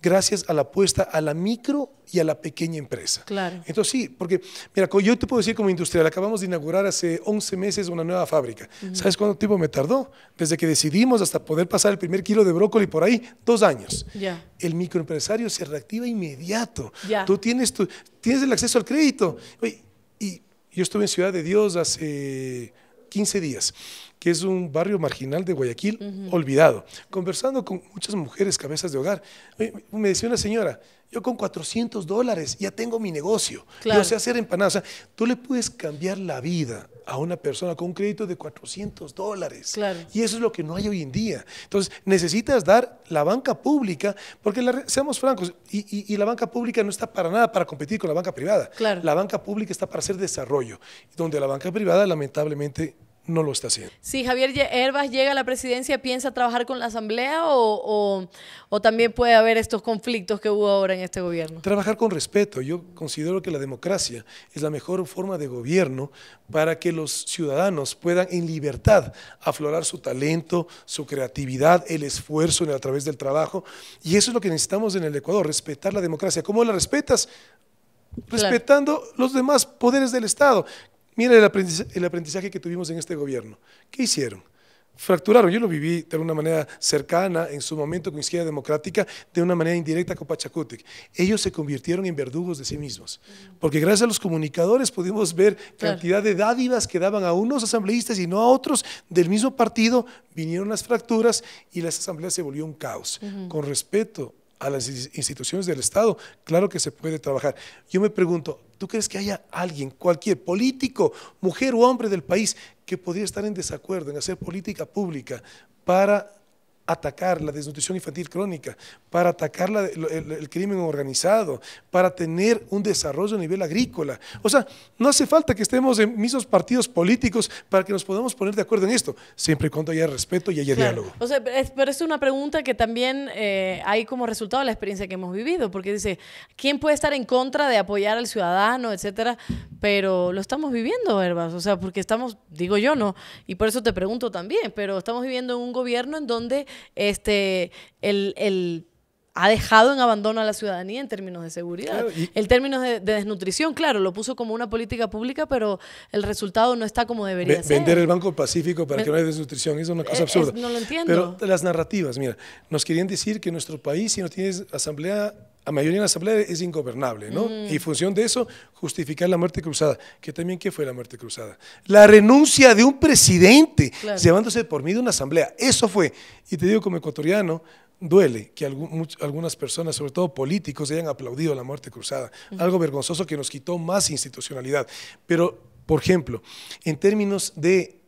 gracias a la apuesta a la micro y a la pequeña empresa. Claro. Entonces sí, porque mira, yo te puedo decir como industrial, acabamos de inaugurar hace 11 meses una nueva fábrica. ¿Sabes cuánto tiempo me tardó? Desde que decidimos hasta poder pasar el primer kilo de brócoli por ahí, dos años. Ya. El microempresario se reactiva inmediato. Ya. Tú tienes, tu, tienes el acceso al crédito. Oye, y yo estuve en Ciudad de Dios hace 15 días que es un barrio marginal de Guayaquil olvidado. Conversando con muchas mujeres cabezas de hogar, eh, me, decía una señora, yo con 400 dólares ya tengo mi negocio, yo sé hacer empanadas. tú le puedes cambiar la vida a una persona con un crédito de 400 dólares. Y eso es lo que no hay hoy en día. Entonces, necesitas dar la banca pública, porque seamos francos, y, la banca pública no está para nada para competir con la banca privada. La banca pública está para hacer desarrollo, donde la banca privada lamentablemente no lo está haciendo. Si Javier Herbas llega a la presidencia, ¿piensa trabajar con la Asamblea o, también puede haber estos conflictos que hubo ahora en este gobierno? Trabajar con respeto. Yo considero que la democracia es la mejor forma de gobierno para que los ciudadanos puedan en libertad aflorar su talento, su creatividad, el esfuerzo a través del trabajo. Y eso es lo que necesitamos en el Ecuador, respetar la democracia. ¿Cómo la respetas? respetando los demás poderes del Estado, Mira el aprendizaje, que tuvimos en este gobierno. ¿Qué hicieron? fracturaron. Yo lo viví de una manera cercana en su momento con Izquierda Democrática, de una manera indirecta con Pachacutic. Ellos se convirtieron en verdugos de sí mismos, porque gracias a los comunicadores pudimos ver cantidad de dádivas que daban a unos asambleístas y no a otros del mismo partido, vinieron las fracturas y la asamblea se volvió un caos. Con respeto a las instituciones del Estado, claro que se puede trabajar. Yo me pregunto, ¿tú crees que haya alguien, cualquier político, mujer o hombre del país, que podría estar en desacuerdo en hacer política pública para atacar la desnutrición infantil crónica, para atacar la, el, crimen organizado, para tener un desarrollo a nivel agrícola. O sea, no hace falta que estemos en mismos partidos políticos para que nos podamos poner de acuerdo en esto, siempre y cuando haya respeto y haya diálogo. O sea, pero es una pregunta que también eh, hay como resultado de la experiencia que hemos vivido, porque dice, ¿quién puede estar en contra de apoyar al ciudadano, etcétera? Pero lo estamos viviendo, Herbas, o sea, porque estamos, digo yo, no, y por eso te pregunto también, pero estamos viviendo en un gobierno en donde este, el, el ha dejado en abandono a la ciudadanía en términos de seguridad. el término en términos de, desnutrición, claro, lo puso como una política pública, pero el resultado no está como debería ser. Vender el Banco Pacífico para que no haya desnutrición es una eh, cosa absurda. no lo entiendo. Pero las narrativas, mira, nos querían decir que nuestro país, si no tienes asamblea a mayoría en la asamblea es ingobernable, ¿no? Mm. Y en función de eso, justificar la muerte cruzada, ¿Qué también, ¿qué fue la muerte cruzada? La renuncia de un presidente, llevándose por mí de una asamblea, eso fue. Y te digo como ecuatoriano, duele que algunas personas, sobre todo políticos, hayan aplaudido la muerte cruzada. Algo vergonzoso que nos quitó más institucionalidad. Pero, por ejemplo, en términos de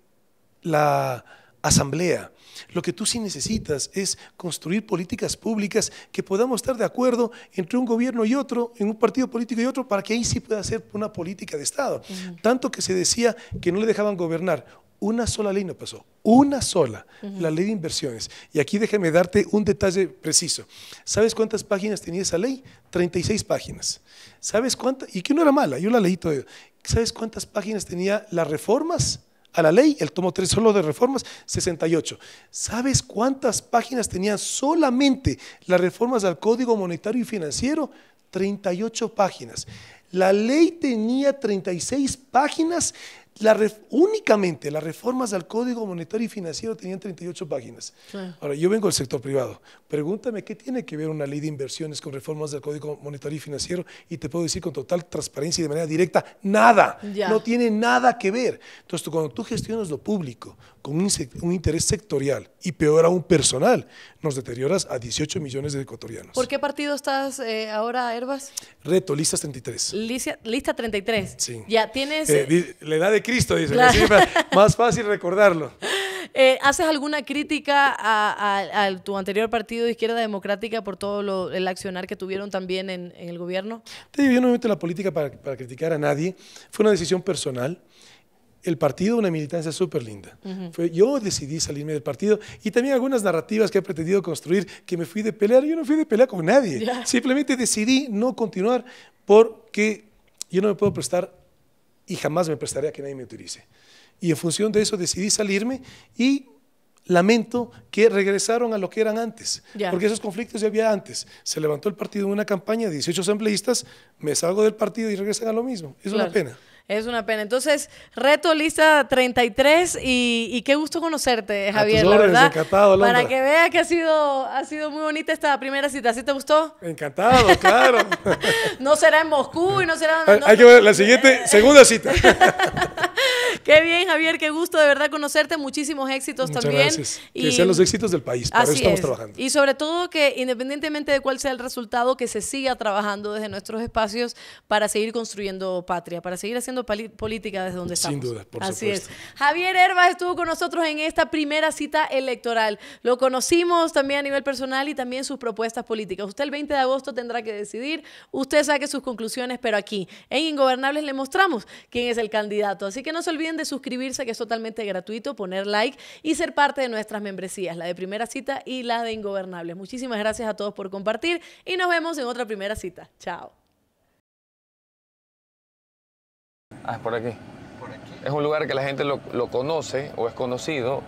la asamblea, lo que tú sí necesitas es construir políticas públicas que podamos estar de acuerdo entre un gobierno y otro, en un partido político y otro, para que ahí sí pueda ser una política de Estado. Tanto que se decía que no le dejaban gobernar una sola ley no pasó, una sola, la ley de inversiones. Y aquí déjame darte un detalle preciso. ¿Sabes cuántas páginas tenía esa ley? 36 páginas. ¿Sabes cuántas? Y que no era mala, yo la leí todo. ¿Sabes cuántas páginas tenía las reformas? a la ley, el tomo 3 solo de reformas, 68. ¿Sabes cuántas páginas tenían solamente las reformas al Código Monetario y Financiero? 38 páginas. La ley tenía 36 páginas la únicamente las reformas al Código Monetario y Financiero tenían 38 páginas. Ahora, yo vengo del sector privado. Pregúntame qué tiene que ver una ley de inversiones con reformas del Código Monetario y Financiero y te puedo decir con total transparencia y de manera directa, nada. No tiene nada que ver. Entonces, cuando tú gestionas lo público, un interés sectorial y peor aún personal, nos deterioras a 18 millones de ecuatorianos. ¿Por qué partido estás eh, ahora, Herbas? Reto, listas 33. Lista, 33. Sí. Ya tienes... Eh, eh, la edad de Cristo, dice. Más fácil recordarlo. ¿Haces alguna crítica a, tu anterior partido de Izquierda Democrática por todo el accionar que tuvieron también en, el gobierno? yo no meto en la política para criticar a nadie. Fue una decisión personal el partido una militancia súper linda. yo decidí salirme del partido y también algunas narrativas que he pretendido construir que me fui de pelear. Yo no fui de pelear con nadie. Simplemente decidí no continuar porque yo no me puedo prestar y jamás me prestaré a que nadie me utilice. Y en función de eso decidí salirme y lamento que regresaron a lo que eran antes, porque esos conflictos ya había antes. Se levantó el partido en una campaña de 18 asambleístas, me salgo del partido y regresan a lo mismo. Es una pena. Es una pena. Entonces, reto lista 33 y, y qué gusto conocerte, Javier, la verdad. Para que vea que ha sido, ha sido muy bonita esta primera cita. ¿Sí te gustó? Encantado, claro. no será en Moscú y no será... Hay que ver la siguiente, segunda cita. Qué bien, Javier, qué gusto de verdad conocerte. Muchísimos éxitos también. Y que sean los éxitos del país, para eso estamos trabajando. Y sobre todo que independientemente de cuál sea el resultado, que se siga trabajando desde nuestros espacios para seguir construyendo patria, para seguir haciendo política desde donde estamos. Sin duda, por Así es. Javier Herbas estuvo con nosotros en esta primera cita electoral. Lo conocimos también a nivel personal y también sus propuestas políticas. Usted el 20 de agosto tendrá que decidir, usted saque sus conclusiones, pero aquí en Ingobernables le mostramos quién es el candidato. Así que no se olviden de suscribirse, que es totalmente gratuito, poner like y ser parte de nuestras membresías, la de primera cita y la de Ingobernables. Muchísimas gracias a todos por compartir y nos vemos en otra primera cita. Chao. Ah, es por aquí. Es un lugar que la gente lo, lo conoce o es conocido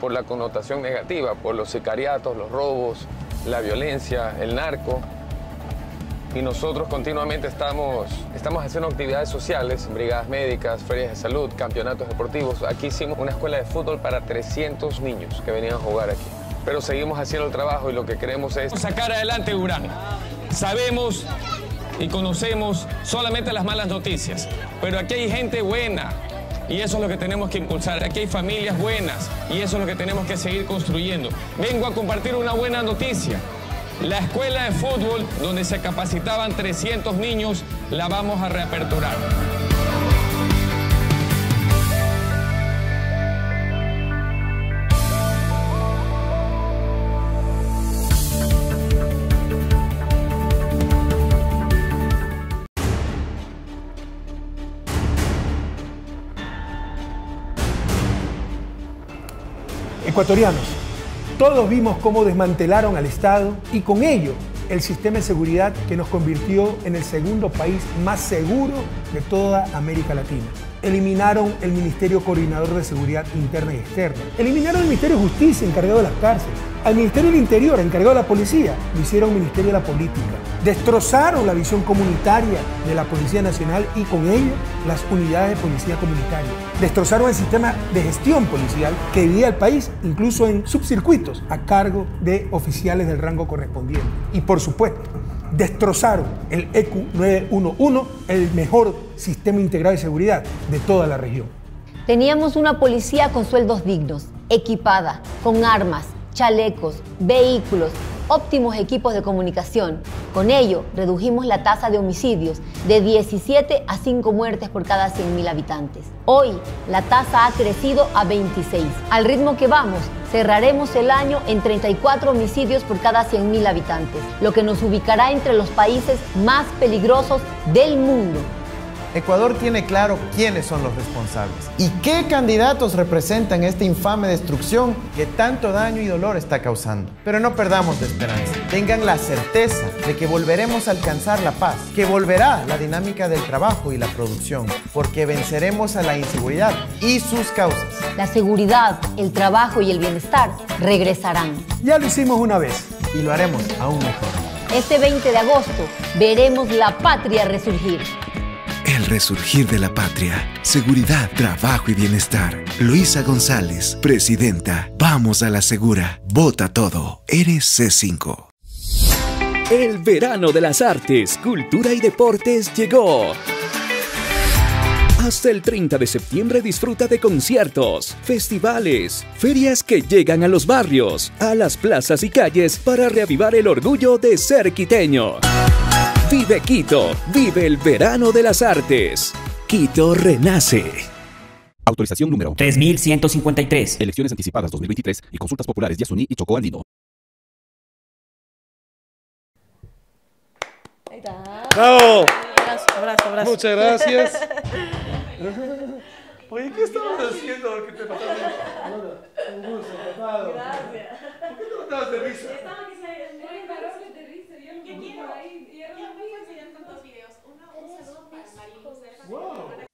por la connotación negativa, por los sicariatos, los robos, la violencia, el narco. Y nosotros continuamente estamos, estamos haciendo actividades sociales, brigadas médicas, ferias de salud, campeonatos deportivos. Aquí hicimos una escuela de fútbol para 300 niños que venían a jugar aquí. Pero seguimos haciendo el trabajo y lo que queremos es sacar adelante Durán. Sabemos y conocemos solamente las malas noticias. Pero aquí hay gente buena y eso es lo que tenemos que impulsar. Aquí hay familias buenas y eso es lo que tenemos que seguir construyendo. Vengo a compartir una buena noticia. La escuela de fútbol donde se capacitaban 300 niños la vamos a reaperturar. ecuatorianos, todos vimos cómo desmantelaron al Estado y con ello el sistema de seguridad que nos convirtió en el segundo país más seguro de toda América Latina. Eliminaron el Ministerio Coordinador de Seguridad Interna y Externa. Eliminaron el Ministerio de Justicia, encargado de las cárceles. Al Ministerio del Interior, encargado de la policía, lo hicieron Ministerio de la Política. Destrozaron la visión comunitaria de la Policía Nacional y con ello, las unidades de policía comunitaria. Destrozaron el sistema de gestión policial que dividía el país, incluso en subcircuitos, a cargo de oficiales del rango correspondiente. Y por supuesto, destrozaron el EQ911, el mejor sistema integral de seguridad de toda la región. Teníamos una policía con sueldos dignos, equipada, con armas, chalecos, vehículos, óptimos equipos de comunicación. Con ello, redujimos la tasa de homicidios de 17 a 5 muertes por cada 100.000 habitantes. Hoy, la tasa ha crecido a 26. Al ritmo que vamos, cerraremos el año en 34 homicidios por cada 100.000 habitantes, lo que nos ubicará entre los países más peligrosos del mundo. Ecuador tiene claro quiénes son los responsables y qué candidatos representan esta infame destrucción que tanto daño y dolor está causando. Pero no perdamos de esperanza. Tengan la certeza de que volveremos a alcanzar la paz, que volverá la dinámica del trabajo y la producción, porque venceremos a la inseguridad y sus causas. La seguridad, el trabajo y el bienestar regresarán. Ya lo hicimos una vez y lo haremos aún mejor. Este 20 de agosto veremos la patria resurgir. El resurgir de la patria. Seguridad, trabajo y bienestar. Luisa González, presidenta. Vamos a la segura. Vota todo. Eres c 5 El verano de las artes, cultura y deportes llegó hasta el 30 de septiembre disfruta de conciertos, festivales, ferias que llegan a los barrios, a las plazas y calles para reavivar el orgullo de ser quiteño. Vive Quito, vive el verano de las artes. Quito renace. Autorización número 3153. Elecciones anticipadas 2023 y consultas populares de y Chocó Andino. Ahí está. ¡Bravo! Abrazo, abrazo, abrazo. Muchas gracias. Oye, ¿qué estabas haciendo? ¿Qué te mataste? Un gusto, encantado. Gracias. ¿Por qué te matabas de risa? Estaba que se muy embarazada de risa. Yo quiero ahí. Y ahora voy a enseñar tantos videos. Una, un saludo para María José. Wow.